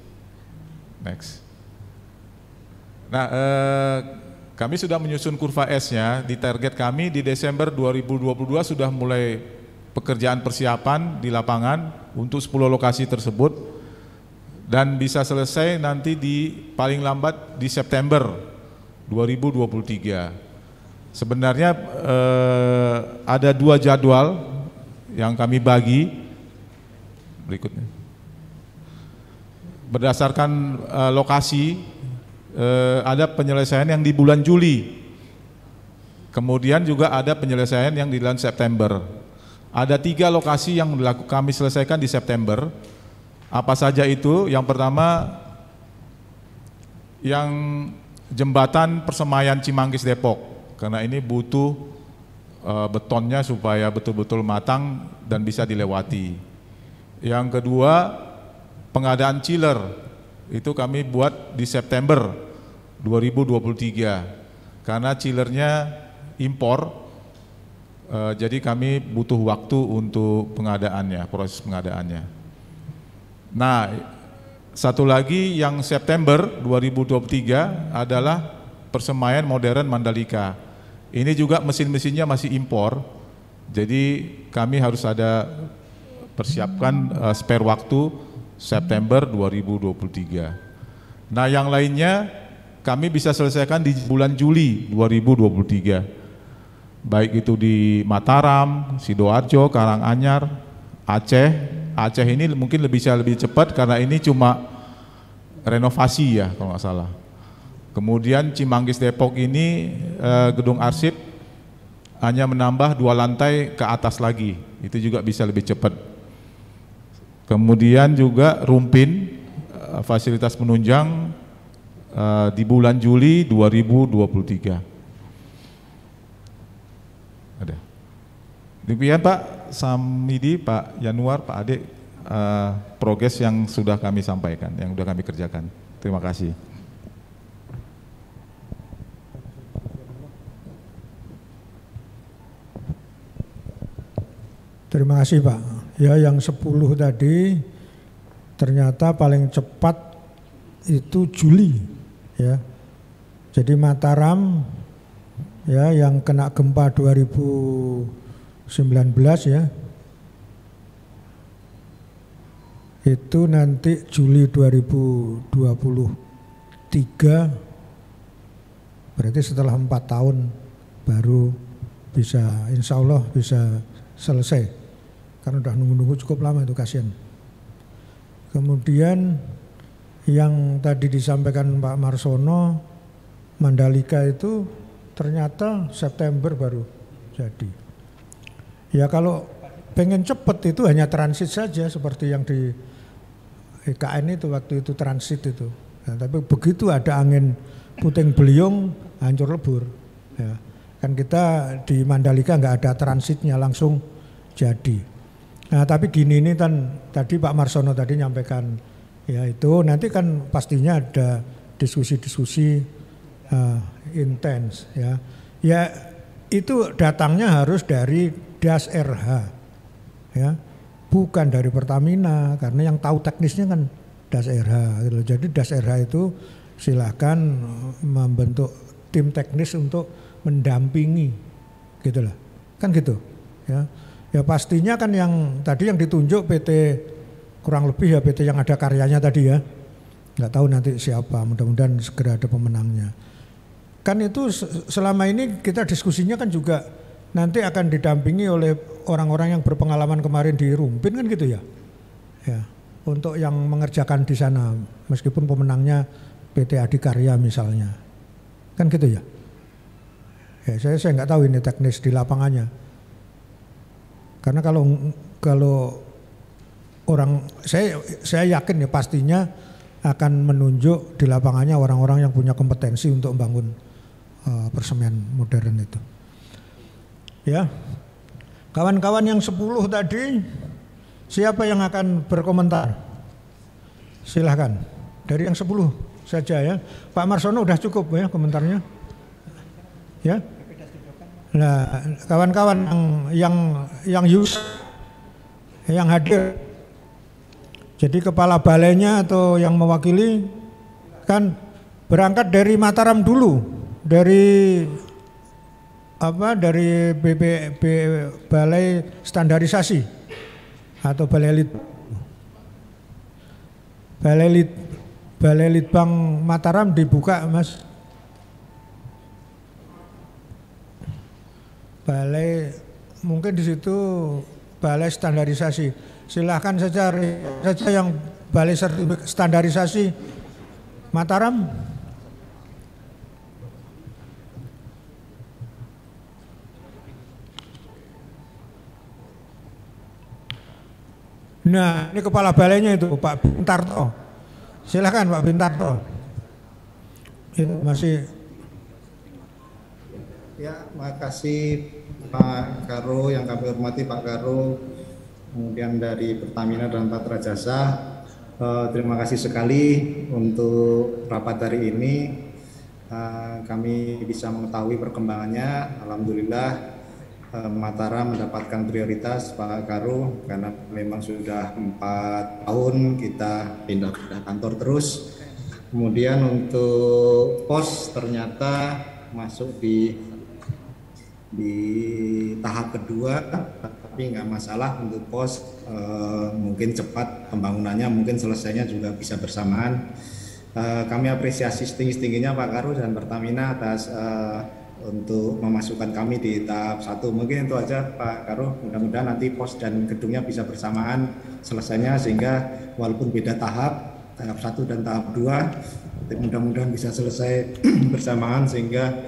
Next. Nah, eh, kami sudah menyusun kurva S-nya di target kami di Desember 2022 sudah mulai pekerjaan persiapan di lapangan untuk 10 lokasi tersebut dan bisa selesai nanti di paling lambat di September 2023. Sebenarnya eh, ada dua jadwal yang kami bagi berikutnya. Berdasarkan eh, lokasi eh, ada penyelesaian yang di bulan Juli. Kemudian juga ada penyelesaian yang di bulan September. Ada tiga lokasi yang kami selesaikan di September. Apa saja itu? Yang pertama, yang jembatan Persemayan Cimanggis Depok. Karena ini butuh e, betonnya supaya betul-betul matang dan bisa dilewati. Yang kedua, pengadaan chiller itu kami buat di September 2023 karena chillernya impor eh, jadi kami butuh waktu untuk pengadaannya proses pengadaannya nah satu lagi yang September 2023 adalah persemaian modern Mandalika ini juga mesin-mesinnya masih impor jadi kami harus ada persiapkan eh, spare waktu September 2023. Nah yang lainnya kami bisa selesaikan di bulan Juli 2023. Baik itu di Mataram, Sidoarjo, Karanganyar, Aceh. Aceh ini mungkin lebih bisa lebih cepat karena ini cuma renovasi ya kalau nggak salah. Kemudian Cimanggis Depok ini eh, gedung arsip hanya menambah dua lantai ke atas lagi. Itu juga bisa lebih cepat. Kemudian juga Rumpin eh, fasilitas menunjang eh, di bulan Juli 2023. Ada. Demikian Pak Samidi, Pak Januar, Pak Ade, eh, progres yang sudah kami sampaikan, yang sudah kami kerjakan. Terima kasih. Terima kasih Pak. Ya yang 10 tadi ternyata paling cepat itu Juli ya. Jadi Mataram ya yang kena gempa 2019 ya. Itu nanti Juli 2023 berarti setelah empat tahun baru bisa insya Allah bisa selesai karena udah nunggu-nunggu cukup lama itu kasihan. Kemudian yang tadi disampaikan Pak Marsono, Mandalika itu ternyata September baru jadi. Ya kalau pengen cepet itu hanya transit saja seperti yang di IKN e itu waktu itu transit itu. Ya, tapi begitu ada angin puting beliung hancur lebur. Ya. Kan kita di Mandalika nggak ada transitnya langsung jadi. Nah tapi gini ini kan tadi Pak Marsono tadi nyampaikan ya itu nanti kan pastinya ada diskusi-diskusi uh, intens ya. Ya itu datangnya harus dari das RH ya bukan dari Pertamina karena yang tahu teknisnya kan das RH Jadi das RH itu silahkan membentuk tim teknis untuk mendampingi gitu lah. kan gitu ya Ya pastinya kan yang tadi yang ditunjuk PT kurang lebih ya PT yang ada karyanya tadi ya. Nggak tahu nanti siapa, mudah-mudahan segera ada pemenangnya. Kan itu selama ini kita diskusinya kan juga nanti akan didampingi oleh orang-orang yang berpengalaman kemarin di Rumpin kan gitu ya. Ya, untuk yang mengerjakan di sana meskipun pemenangnya PT Adikarya misalnya. Kan gitu ya. Ya, saya saya nggak tahu ini teknis di lapangannya. Karena kalau kalau orang saya saya yakin ya pastinya akan menunjuk di lapangannya orang-orang yang punya kompetensi untuk membangun uh, eh, persemian modern itu. Ya. Kawan-kawan yang 10 tadi siapa yang akan berkomentar? Silahkan. Dari yang 10 saja ya. Pak Marsono udah cukup ya komentarnya. Ya. Nah, kawan-kawan yang yang yang user yang hadir jadi kepala balainya atau yang mewakili kan berangkat dari Mataram dulu dari apa dari BBB Balai Standarisasi atau Balai Lit Balai Lit Balai Litbang Mataram dibuka Mas balai mungkin di situ balai standarisasi. Silahkan saja saja yang balai standarisasi Mataram. Nah, ini kepala balainya itu Pak Bintarto. Silakan Pak Bintarto. Itu masih Ya, terima kasih Pak Karo yang kami hormati Pak Karo, kemudian dari Pertamina dan Patra Jasa. Eh, terima kasih sekali untuk rapat hari ini. Eh, kami bisa mengetahui perkembangannya. Alhamdulillah eh, Mataram mendapatkan prioritas Pak Karu karena memang sudah empat tahun kita pindah ke kantor terus. Kemudian untuk pos ternyata masuk di di tahap kedua tapi nggak masalah untuk pos e, mungkin cepat pembangunannya mungkin selesainya juga bisa bersamaan e, kami apresiasi setinggi tingginya Pak Karu dan Pertamina atas e, untuk memasukkan kami di tahap satu mungkin itu aja Pak Karu mudah-mudahan nanti pos dan gedungnya bisa bersamaan selesainya sehingga walaupun beda tahap tahap satu dan tahap dua mudah-mudahan bisa selesai bersamaan sehingga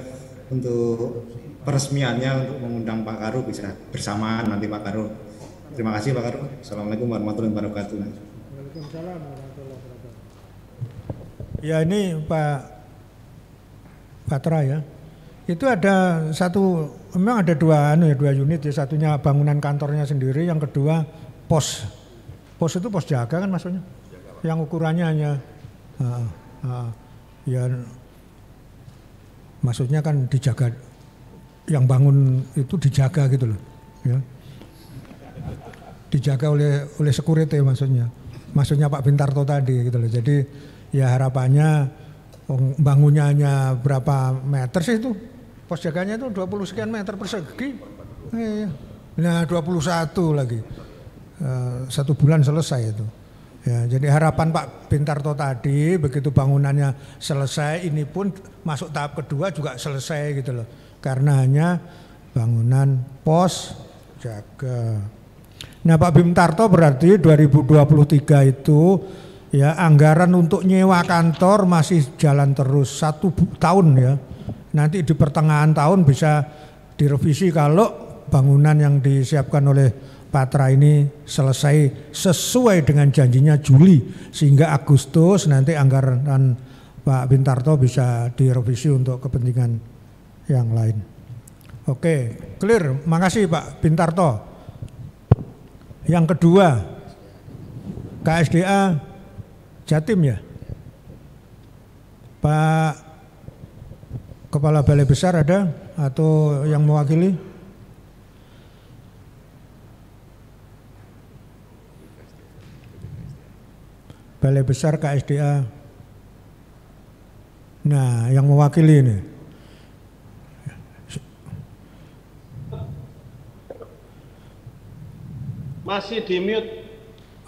untuk peresmiannya untuk mengundang Pak Karu bisa bersamaan nanti Pak Karu. Terima kasih Pak Karu. Assalamualaikum warahmatullahi wabarakatuh. Waalaikumsalam warahmatullahi wabarakatuh. Ya ini Pak Patra ya. Itu ada satu, memang ada dua anu ya dua unit ya. Satunya bangunan kantornya sendiri, yang kedua pos. Pos itu pos jaga kan maksudnya? yang ukurannya hanya uh, uh, ya maksudnya kan dijaga yang bangun itu dijaga gitu loh ya dijaga oleh oleh security maksudnya maksudnya Pak Bintarto tadi gitu loh jadi ya harapannya bangunnya hanya berapa meter sih itu pos jaganya itu 20 sekian meter persegi iya. nah 21 lagi eh, satu bulan selesai itu Ya, jadi harapan Pak Bintarto tadi begitu bangunannya selesai ini pun masuk tahap kedua juga selesai gitu loh karena hanya bangunan pos jaga. Nah Pak Bim berarti 2023 itu ya anggaran untuk nyewa kantor masih jalan terus satu tahun ya. Nanti di pertengahan tahun bisa direvisi kalau bangunan yang disiapkan oleh Patra ini selesai sesuai dengan janjinya Juli sehingga Agustus nanti anggaran Pak Bintarto bisa direvisi untuk kepentingan yang lain. Oke, clear. Makasih Pak Bintarto. Yang kedua, KSDA Jatim ya. Pak Kepala Balai Besar ada atau yang mewakili? Balai Besar KSDA. Nah, yang mewakili ini. Masih di mute.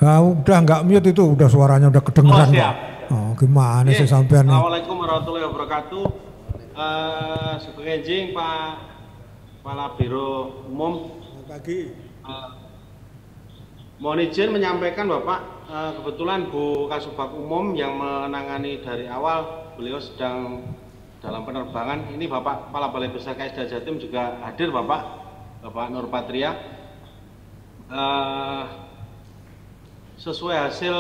Nah, udah nggak mute itu, udah suaranya udah kedengeran. Oh, siap. Oh, gimana Oke. sih sampean Assalamualaikum warahmatullahi wabarakatuh. Uh, eh, Sugeng Enjing Pak Kepala Biro Umum. Selamat pagi. Uh, mohon izin menyampaikan Bapak, uh, kebetulan Bu Kasubag Umum yang menangani dari awal, beliau sedang dalam penerbangan. Ini Bapak Kepala Balai Besar KSD Jatim juga hadir Bapak, Bapak Nurpatria uh, sesuai hasil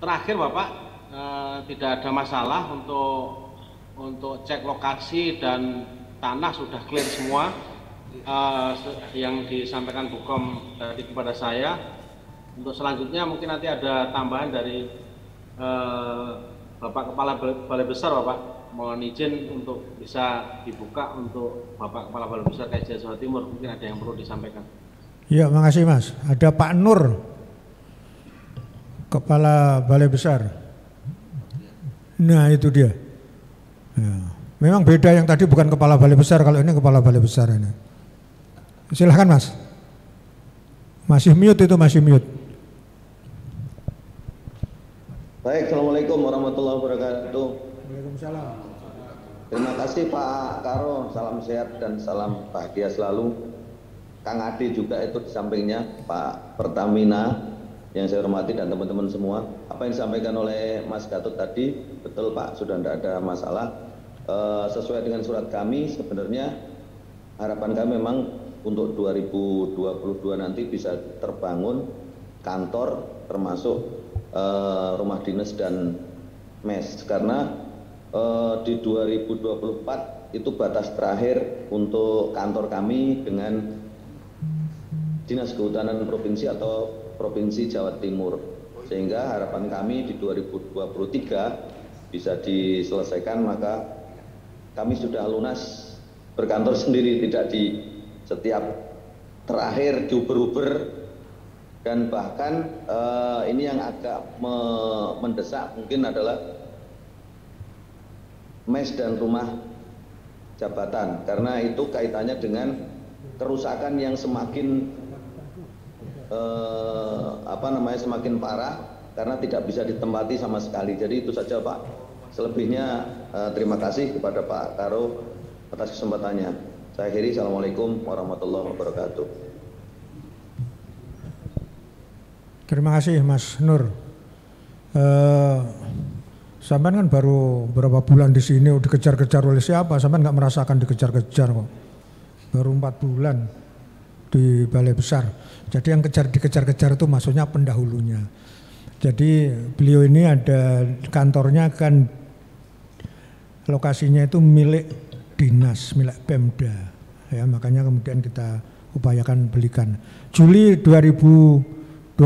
terakhir Bapak uh, tidak ada masalah untuk untuk cek lokasi dan tanah sudah clear semua uh, yang disampaikan Bukom tadi kepada saya. Untuk selanjutnya mungkin nanti ada tambahan dari uh, Bapak Kepala Balai Besar Bapak mohon izin untuk bisa dibuka untuk Bapak Kepala Balai Besar KJ Jawa Timur mungkin ada yang perlu disampaikan. Ya, makasih Mas. Ada Pak Nur, Kepala Balai Besar. Nah, itu dia. Ya. Memang beda yang tadi bukan Kepala Balai Besar, kalau ini Kepala Balai Besar ini. Silahkan Mas. Masih mute itu, masih mute. Baik, Assalamualaikum warahmatullahi wabarakatuh. Waalaikumsalam. Terima kasih Pak Karo, salam sehat dan salam bahagia selalu. Kang Adi juga itu di sampingnya Pak Pertamina yang saya hormati dan teman-teman semua. Apa yang disampaikan oleh Mas Gatot tadi betul Pak, sudah tidak ada masalah. E, sesuai dengan surat kami sebenarnya harapan kami memang untuk 2022 nanti bisa terbangun kantor termasuk e, rumah dinas dan mes karena e, di 2024 itu batas terakhir untuk kantor kami dengan Dinas Kehutanan Provinsi atau Provinsi Jawa Timur. Sehingga harapan kami di 2023 bisa diselesaikan maka kami sudah lunas berkantor sendiri tidak di setiap terakhir diuber-uber dan bahkan eh, ini yang agak me mendesak mungkin adalah mes dan rumah jabatan karena itu kaitannya dengan kerusakan yang semakin eh, apa namanya semakin parah karena tidak bisa ditempati sama sekali. Jadi itu saja Pak. Selebihnya eh, terima kasih kepada Pak Karo atas kesempatannya. Saya akhiri. Assalamualaikum warahmatullahi wabarakatuh. Terima kasih Mas Nur. Eh, sampean kan baru berapa bulan di sini udah dikejar-kejar oleh siapa? Sampean nggak merasakan dikejar-kejar kok. Baru empat bulan di Balai Besar. Jadi yang kejar dikejar-kejar itu maksudnya pendahulunya. Jadi beliau ini ada kantornya kan lokasinya itu milik dinas, milik Pemda. Ya, makanya kemudian kita upayakan belikan. Juli 2023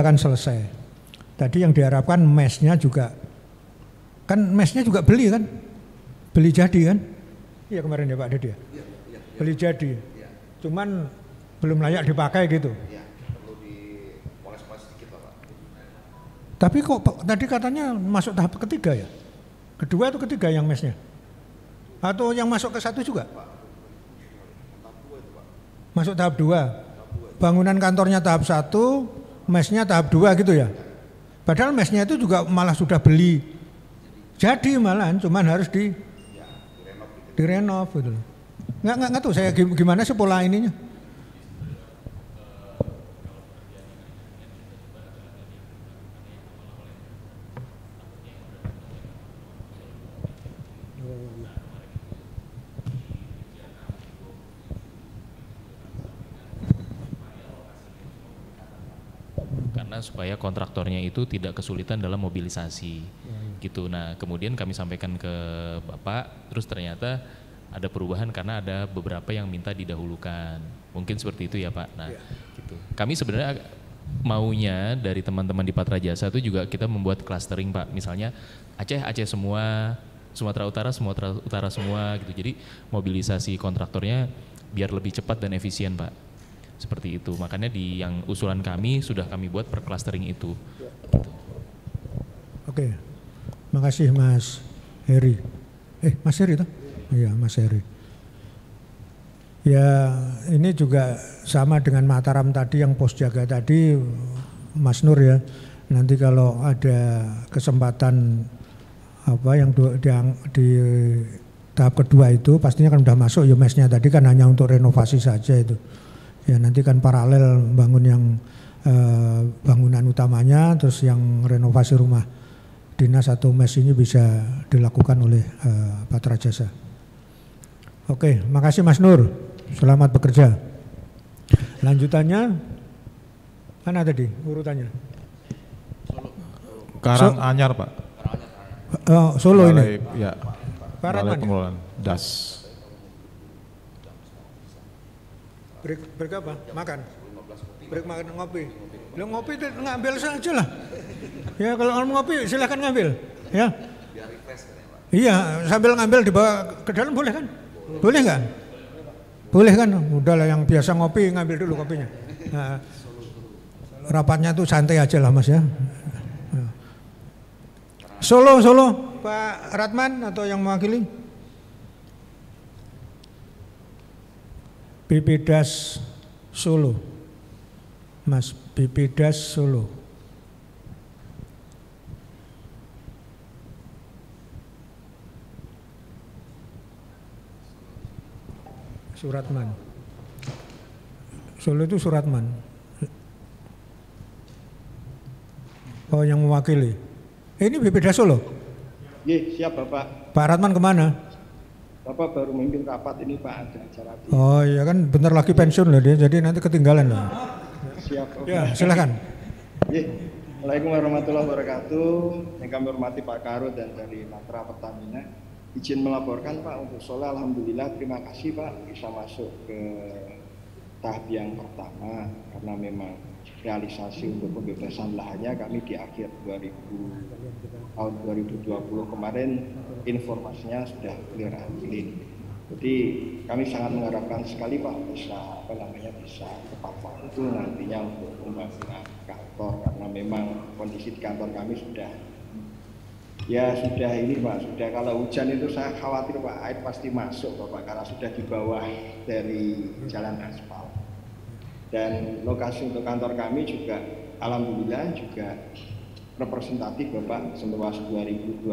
kan selesai. Tadi yang diharapkan mesnya juga kan mesnya juga beli kan? Beli jadi kan? Iya kemarin ya Pak Dedi ya. ya. Beli jadi cuman belum layak dipakai gitu. Ya, perlu poles sedikit Pak. Tapi kok tadi katanya masuk tahap ketiga ya? Kedua atau ketiga yang mesnya? Atau yang masuk ke satu juga? Masuk tahap dua. Bangunan kantornya tahap satu, mesnya tahap dua gitu ya? Iya. Padahal mesnya itu juga malah sudah beli. Jadi malahan cuman harus di iya, direnov gitu gitu. Nggak, nggak, nggak tuh saya gimana sih pola ininya? karena supaya kontraktornya itu tidak kesulitan dalam mobilisasi ya, ya. gitu. Nah, kemudian kami sampaikan ke Bapak, terus ternyata ada perubahan karena ada beberapa yang minta didahulukan. Mungkin seperti itu ya Pak. Nah, ya. gitu. Kami sebenarnya maunya dari teman-teman di Patra Jasa itu juga kita membuat clustering Pak. Misalnya Aceh Aceh semua, Sumatera Utara Sumatera Utara semua gitu. Jadi mobilisasi kontraktornya biar lebih cepat dan efisien Pak. Seperti itu. Makanya di yang usulan kami sudah kami buat per clustering itu. Iya. Gitu. Oke. Makasih Mas Heri. Eh, Mas Heri tuh. Iya, Mas Heri. Ya, ini juga sama dengan Mataram tadi yang pos jaga tadi, Mas Nur ya. Nanti kalau ada kesempatan apa yang di, di tahap kedua itu pastinya kan sudah masuk ya nya tadi kan hanya untuk renovasi saja itu. Ya nanti kan paralel bangun yang eh, bangunan utamanya terus yang renovasi rumah dinas atau mes ini bisa dilakukan oleh eh, Patra Jasa. Oke, makasih Mas Nur. Selamat bekerja. Lanjutannya mana tadi urutannya? Karang so, Anyar, Pak. Eh, oh, Solo Balai, ini. Ya. Balai pengelolaan das. Break, break apa? Makan. Break makan ngopi. Lo ngopi itu ngambil saja lah. Ya kalau orang ngopi silahkan ngambil. Ya. Iya, sambil ngambil dibawa ke dalam boleh kan? Boleh nggak? Boleh kan? udah lah yang biasa ngopi ngambil dulu kopinya. Nah, rapatnya tuh santai aja lah mas ya. Solo, Solo, Pak Ratman atau yang mewakili? BPDAS Solo, Mas BPDAS Solo. Suratman. Solo itu Suratman. Oh yang mewakili. Eh, ini BPD Solo? Iya siap Bapak. Pak Ratman kemana? Bapak baru memimpin rapat ini Pak ada acara. Oh iya kan bentar lagi pensiun loh dia jadi nanti ketinggalan loh. Siap. Okay. Ya silakan. Ya. Assalamualaikum warahmatullahi wabarakatuh. Yang kami hormati Pak Karut dan dari Matra Pertamina izin melaporkan Pak untuk sholat Alhamdulillah terima kasih Pak bisa masuk ke tahap yang pertama karena memang realisasi untuk pembebasan lahannya kami di akhir 2000 tahun 2020 kemarin informasinya sudah clear clean. Jadi kami sangat mengharapkan sekali Pak bisa apa namanya bisa tepat waktu nantinya untuk pembangunan kantor karena memang kondisi di kantor kami sudah Ya sudah ini Pak, sudah kalau hujan itu saya khawatir Pak air pasti masuk Bapak karena sudah di bawah dari jalan aspal. Dan lokasi untuk kantor kami juga alhamdulillah juga representatif Bapak seluas 2.209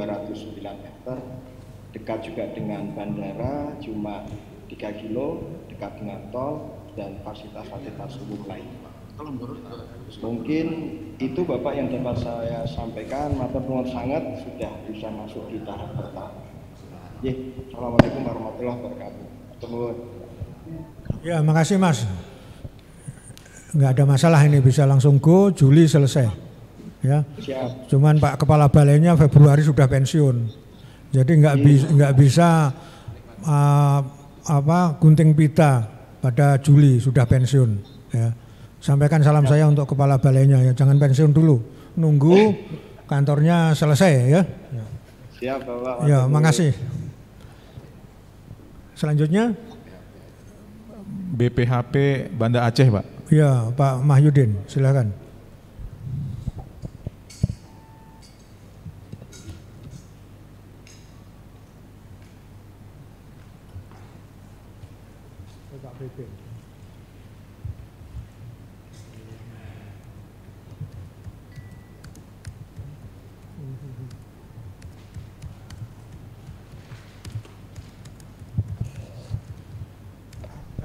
meter dekat juga dengan bandara cuma 3 kilo dekat dengan tol dan fasilitas-fasilitas umum lain. Mungkin itu Bapak yang dapat saya sampaikan, mata peluang sangat sudah bisa masuk di tahap pertama. Ya, Assalamualaikum warahmatullahi wabarakatuh. Ketemu. Ya, makasih Mas. Enggak ada masalah ini bisa langsung go, Juli selesai. Ya. Siap. Cuman Pak Kepala Balainya Februari sudah pensiun. Jadi enggak iya. bi bisa bisa uh, apa gunting pita pada Juli sudah pensiun. Ya. Sampaikan salam saya untuk kepala balainya ya, jangan pensiun dulu, nunggu kantornya selesai ya. Siap Bapak. Ya, makasih. Selanjutnya BPHP Banda Aceh, Pak. Ya, Pak Mahyudin, silakan.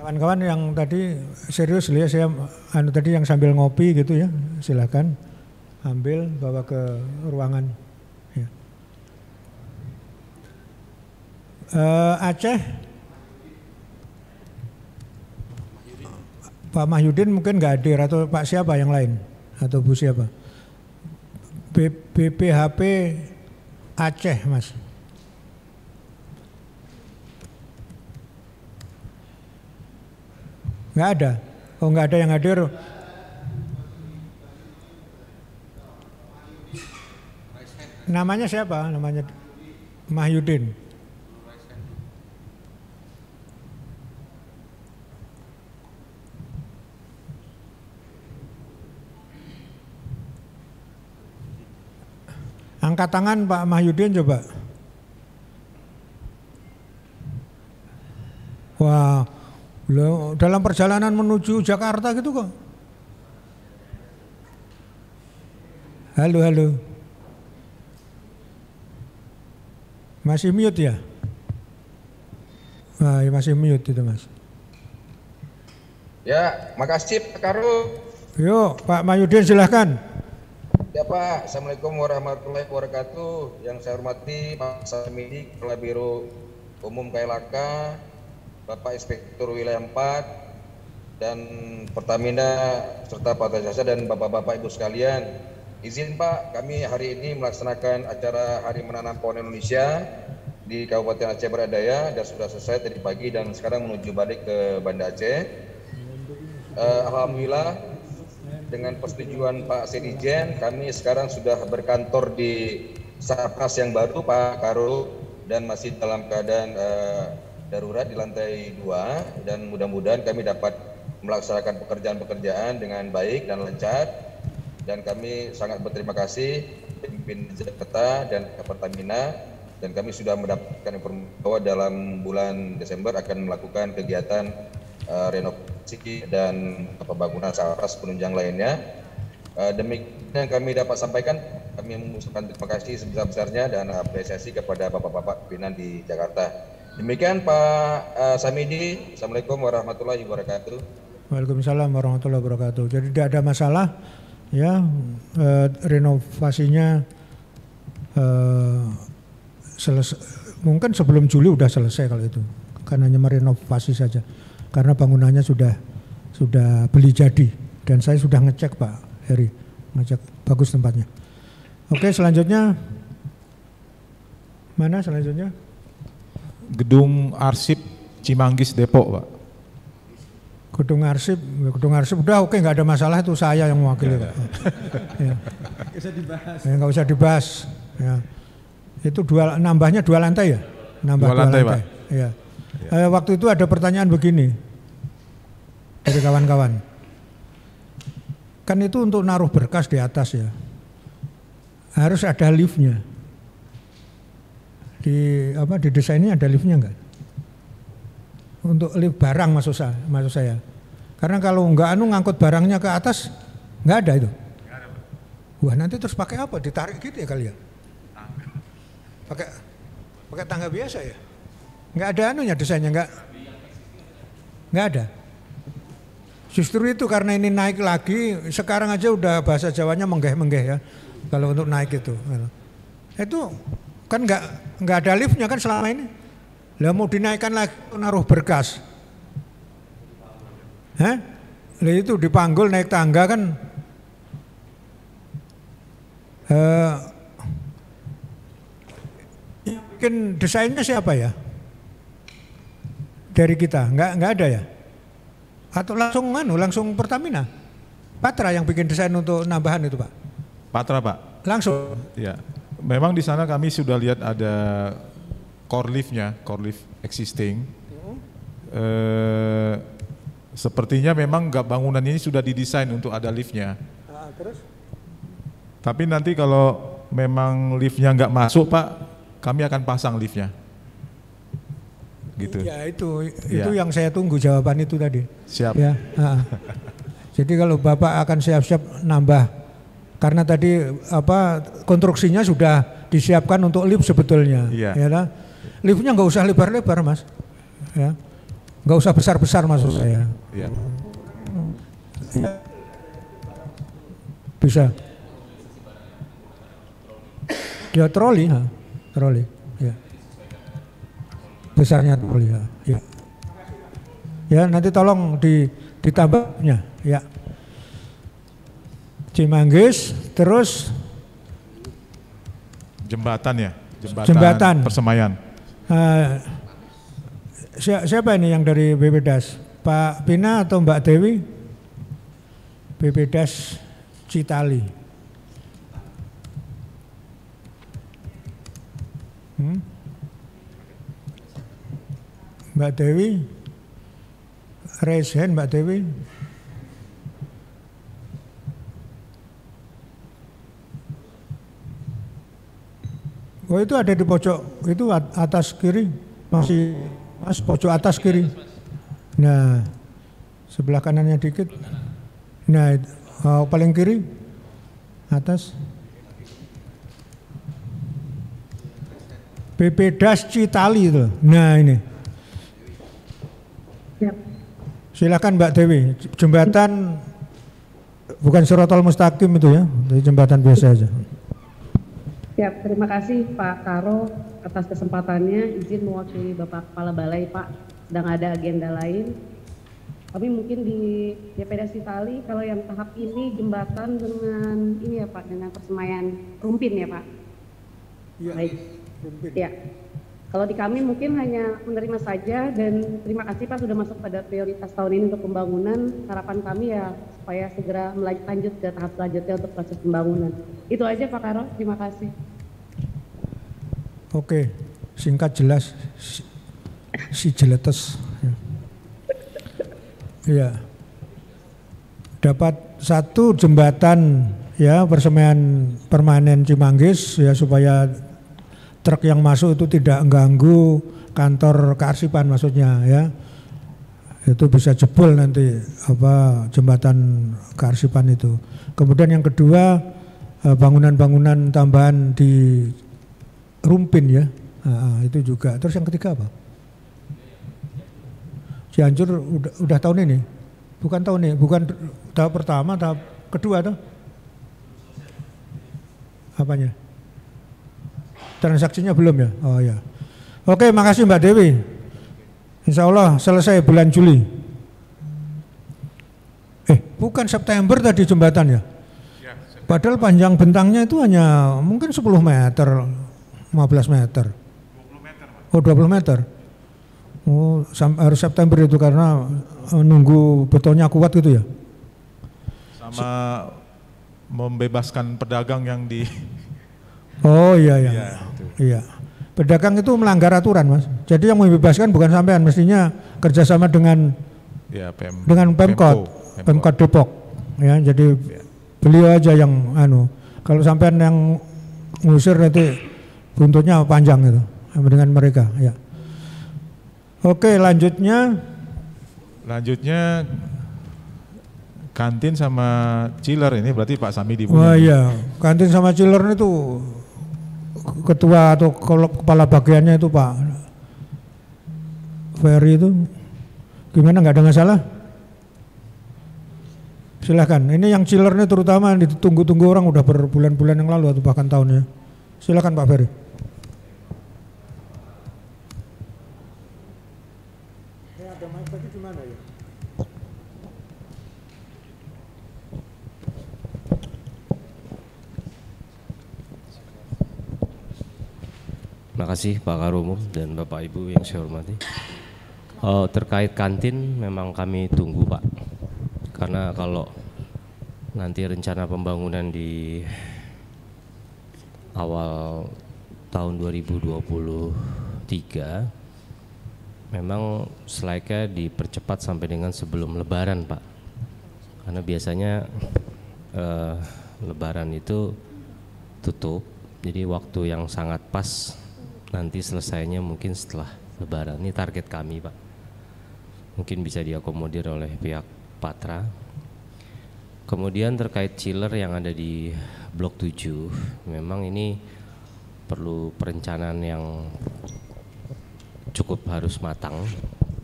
Kawan-kawan yang tadi serius lihat saya anu tadi yang sambil ngopi gitu ya, silakan ambil bawa ke ruangan. Ya. E, Aceh, Pak Mahyudin mungkin nggak hadir atau Pak siapa yang lain atau Bu siapa? BPHP Aceh Mas. Enggak ada. Oh nggak ada yang hadir. Namanya siapa? Namanya Mahyudin. Angkat tangan Pak Mahyudin coba. Loh, dalam perjalanan menuju Jakarta gitu kok. Halo, halo. Masih mute ya? Nah, masih mute itu mas. Ya, makasih Pak Karu. Yuk, Pak Mayudin silahkan. Ya Pak, Assalamualaikum warahmatullahi wabarakatuh. Yang saya hormati Pak Samidi, Kepala Biro Umum KLHK, Bapak Inspektur Wilayah 4 dan Pertamina serta Pak Jasa dan Bapak-Bapak Ibu sekalian. Izin Pak, kami hari ini melaksanakan acara Hari Menanam Pohon Indonesia di Kabupaten Aceh Barat Daya dan sudah selesai tadi pagi dan sekarang menuju balik ke Banda Aceh. Uh, Alhamdulillah dengan persetujuan Pak Sedijen kami sekarang sudah berkantor di Sapras yang baru Pak Karu dan masih dalam keadaan uh, darurat di lantai dua dan mudah-mudahan kami dapat melaksanakan pekerjaan-pekerjaan dengan baik dan lancar dan kami sangat berterima kasih pemimpin Jakarta dan Pertamina dan kami sudah mendapatkan informasi bahwa dalam bulan Desember akan melakukan kegiatan uh, renovasi dan pembangunan sarana penunjang lainnya. Uh, demikian yang kami dapat sampaikan, kami mengucapkan terima kasih sebesar-besarnya dan apresiasi kepada Bapak-Bapak pimpinan di Jakarta. Demikian Pak uh, Samidi. Assalamualaikum warahmatullahi wabarakatuh. Waalaikumsalam warahmatullahi wabarakatuh. Jadi tidak ada masalah ya uh, renovasinya uh, eh, selesai. Mungkin sebelum Juli sudah selesai kalau itu, karena hanya merenovasi saja. Karena bangunannya sudah sudah beli jadi dan saya sudah ngecek Pak Heri, ngecek bagus tempatnya. Oke selanjutnya mana selanjutnya? gedung arsip Cimanggis Depok, Pak. Gedung arsip, ya, gedung arsip udah oke nggak ada masalah itu saya yang mewakili. Pak. Ya. Nggak usah dibahas. Ya, usah dibahas. Ya. Itu dua nambahnya dua lantai ya? Nambah dua, dua lantai, lantai. Pak. Ya. ya. Eh, waktu itu ada pertanyaan begini dari kawan-kawan. Kan itu untuk naruh berkas di atas ya. Harus ada liftnya di apa di desa ini ada liftnya enggak? Untuk lift barang maksud saya, maksud saya. Karena kalau enggak anu ngangkut barangnya ke atas enggak ada itu. Wah, nanti terus pakai apa? Ditarik gitu ya kalian ya? Pakai pakai tangga biasa ya? Enggak ada anunya desainnya enggak? Enggak ada. Justru itu karena ini naik lagi, sekarang aja udah bahasa Jawanya menggeh-menggeh ya. Kalau untuk naik itu. Gitu. Itu Kan nggak nggak ada liftnya kan selama ini. Lah mau dinaikkan lagi naruh berkas. Hah? Lah itu dipanggul naik tangga kan eh, mungkin desainnya siapa ya? Dari kita, nggak nggak ada ya? Atau langsung nganu langsung Pertamina? Patra yang bikin desain untuk nambahan itu pak? Patra pak. Langsung. ya Memang di sana kami sudah lihat ada core lift-nya, core lift existing. Eh, sepertinya memang gak bangunan ini sudah didesain untuk ada liftnya. nya ah, Tapi nanti kalau memang liftnya nggak masuk Pak, kami akan pasang liftnya. Gitu. Ya itu, ya. itu ya. yang saya tunggu jawaban itu tadi. Siap. Ya. Ah, ah. Jadi kalau Bapak akan siap-siap nambah karena tadi apa konstruksinya sudah disiapkan untuk lift sebetulnya. yeah. Ya, lah Liftnya nggak usah lebar-lebar, mas. Ya. Nggak usah besar-besar maksud oh, saya. yeah. Iya. Bisa. Ya troli, ha. troli. Ya. Besarnya troli, ya. ya. nanti tolong di ditambahnya, ya. Cimanggis, terus jembatan ya, jembatan, jembatan. Persemayan. Uh, siapa ini yang dari BPDAS? Pak Pina atau Mbak Dewi? BPDAS Citali. Hmm? Mbak Dewi, raise hand Mbak Dewi. Oh itu ada di pojok itu atas kiri masih mas pojok atas kiri. Nah sebelah kanannya dikit. Nah itu, oh, paling kiri atas. BP Das Citali itu. Nah ini. Silakan Mbak Dewi. Jembatan bukan Suratul Mustaqim itu ya, jembatan biasa aja. Ya, terima kasih Pak Karo atas kesempatannya. Izin mewakili Bapak Kepala Balai, Pak. Sedang ada agenda lain. Tapi mungkin di DPD Sitali kalau yang tahap ini jembatan dengan ini ya Pak, dengan persemayan rumpin ya Pak. Iya. Baik. Rumpin. Ya. Kalau di kami mungkin hanya menerima saja dan terima kasih Pak sudah masuk pada prioritas tahun ini untuk pembangunan. Harapan kami ya supaya segera lanjut ke tahap selanjutnya untuk proses pembangunan. Itu aja Pak Karo, terima kasih. Oke, singkat jelas si jeletes. Ya. ya. Dapat satu jembatan ya persemaian permanen Cimanggis ya supaya truk yang masuk itu tidak mengganggu kantor kearsipan maksudnya ya itu bisa jebol nanti apa jembatan kearsipan itu. Kemudian yang kedua eh, bangunan-bangunan tambahan di Rumpin ya, nah, itu juga. Terus yang ketiga apa? Cianjur udah, udah tahun ini, bukan tahun ini, bukan tahap pertama, tahap kedua tuh. Apanya? Transaksinya belum ya? Oh ya. Oke, makasih Mbak Dewi. Insya Allah selesai bulan Juli. Eh, bukan September tadi jembatan ya? ya Padahal panjang bentangnya itu hanya mungkin 10 meter, 15 meter. Oh, meter. Oh, 20 meter. Oh, harus September itu karena eh, nunggu betonnya kuat gitu ya? Sama membebaskan pedagang yang di... Oh iya, iya. Ya, iya. iya. Pedagang itu melanggar aturan, Mas. Jadi yang membebaskan bukan sampean, mestinya kerjasama dengan ya, Pem, dengan Pemkot, Pemko, Pemkot Depok. Ya, jadi ya. beliau aja yang anu. Kalau sampean yang ngusir nanti buntutnya panjang itu dengan mereka, ya. Oke, lanjutnya Lanjutnya kantin sama chiller ini berarti Pak Sami di Wah iya, kantin sama chiller itu ketua atau kepala bagiannya itu Pak Ferry itu gimana nggak ada masalah? Silahkan. Ini yang chillernya terutama ditunggu-tunggu orang udah berbulan-bulan yang lalu atau bahkan tahunnya. Silahkan Pak Ferry. Terima kasih Pak Karomo dan Bapak Ibu yang saya hormati. Uh, terkait kantin memang kami tunggu Pak, karena kalau nanti rencana pembangunan di awal tahun 2023 memang selainnya dipercepat sampai dengan sebelum lebaran Pak. Karena biasanya uh, lebaran itu tutup, jadi waktu yang sangat pas nanti selesainya mungkin setelah lebaran. Ini target kami, Pak. Mungkin bisa diakomodir oleh pihak Patra. Kemudian terkait chiller yang ada di blok 7, memang ini perlu perencanaan yang cukup harus matang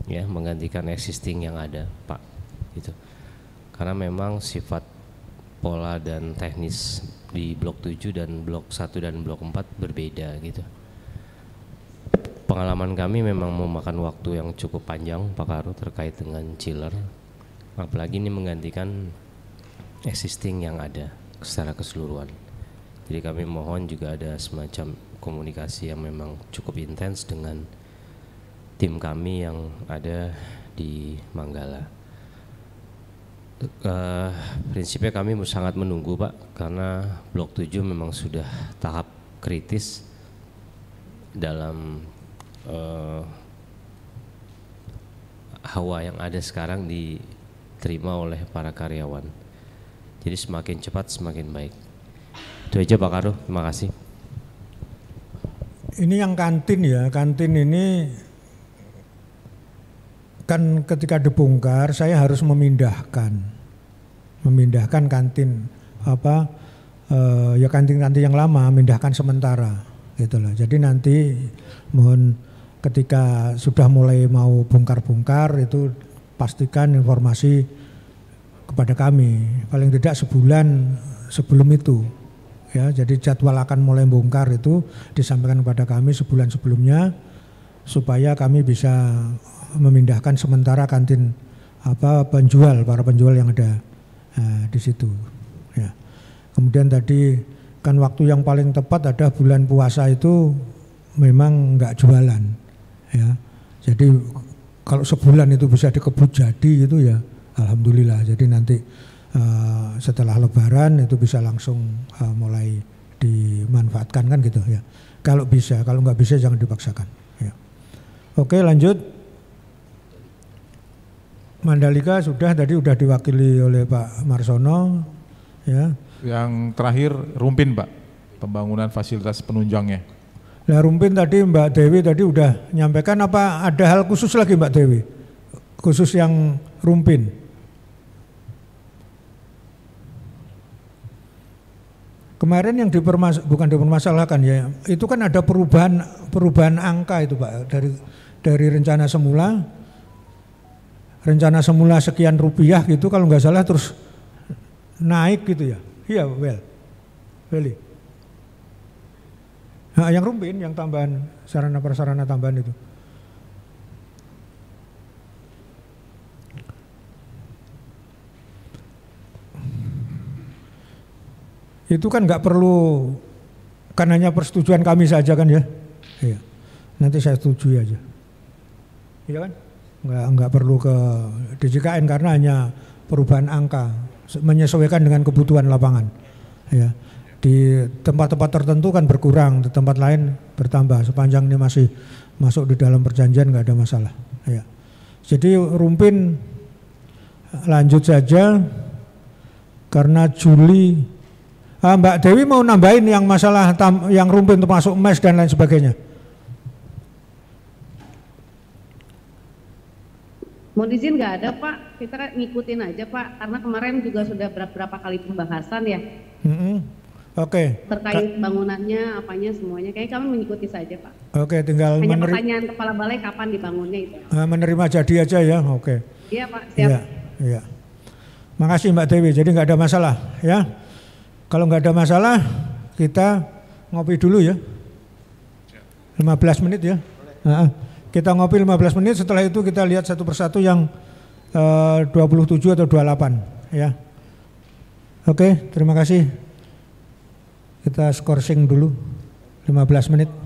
ya menggantikan existing yang ada, Pak. Gitu. Karena memang sifat pola dan teknis di blok 7 dan blok 1 dan blok 4 berbeda gitu pengalaman kami memang memakan waktu yang cukup panjang Pak Karu terkait dengan chiller apalagi ini menggantikan existing yang ada secara keseluruhan jadi kami mohon juga ada semacam komunikasi yang memang cukup intens dengan tim kami yang ada di Manggala uh, prinsipnya kami sangat menunggu Pak karena blok 7 memang sudah tahap kritis dalam uh, hawa yang ada sekarang diterima oleh para karyawan. Jadi semakin cepat semakin baik. Itu aja Pak Karo, terima kasih. Ini yang kantin ya, kantin ini kan ketika dibongkar saya harus memindahkan, memindahkan kantin apa eh, ya kantin-kantin yang lama, memindahkan sementara gitu loh. Jadi nanti mohon ketika sudah mulai mau bongkar-bongkar itu pastikan informasi kepada kami paling tidak sebulan sebelum itu ya jadi jadwal akan mulai bongkar itu disampaikan kepada kami sebulan sebelumnya supaya kami bisa memindahkan sementara kantin apa penjual para penjual yang ada eh, di situ ya kemudian tadi kan waktu yang paling tepat ada bulan puasa itu memang nggak jualan ya jadi kalau sebulan itu bisa dikebut jadi gitu ya alhamdulillah jadi nanti uh, setelah lebaran itu bisa langsung uh, mulai dimanfaatkan kan gitu ya kalau bisa kalau nggak bisa jangan dipaksakan ya. oke lanjut Mandalika sudah tadi sudah diwakili oleh Pak Marsono ya yang terakhir rumpin Pak pembangunan fasilitas penunjangnya Nah Rumpin tadi Mbak Dewi tadi udah nyampaikan apa ada hal khusus lagi Mbak Dewi? Khusus yang Rumpin. Kemarin yang dipermas bukan dipermasalahkan ya, itu kan ada perubahan perubahan angka itu Pak dari dari rencana semula rencana semula sekian rupiah gitu kalau nggak salah terus naik gitu ya. Iya, well. Really. Iya. Nah, yang rumpin, yang tambahan sarana prasarana tambahan itu. Itu kan nggak perlu kan hanya persetujuan kami saja kan ya. Iya. Nanti saya setuju aja. Iya kan? Nggak, nggak perlu ke DJKN karena hanya perubahan angka menyesuaikan dengan kebutuhan lapangan. Ya di tempat-tempat tertentu kan berkurang, di tempat lain bertambah. Sepanjang ini masih masuk di dalam perjanjian nggak ada masalah. Ya. Jadi rumpin lanjut saja karena Juli ah, Mbak Dewi mau nambahin yang masalah tam, yang rumpin termasuk emas dan lain sebagainya. Mau izin nggak ada Pak, kita ngikutin aja Pak, karena kemarin juga sudah beberapa kali pembahasan ya. Mm -hmm. Oke. Okay. Terkait bangunannya, apanya semuanya, kayak kami mengikuti saja Pak. Oke, okay, tinggal hanya pertanyaan kepala balai kapan dibangunnya itu. Eh, menerima jadi aja ya, oke. Okay. Iya Pak. Siap. Iya, iya. Makasih Mbak Dewi. Jadi nggak ada masalah ya. Kalau nggak ada masalah, kita ngopi dulu ya. 15 menit ya. Nah, kita ngopi 15 menit. Setelah itu kita lihat satu persatu yang eh, uh, 27 atau 28 ya. Oke, terima kasih. Kita skorsing dulu 15 menit.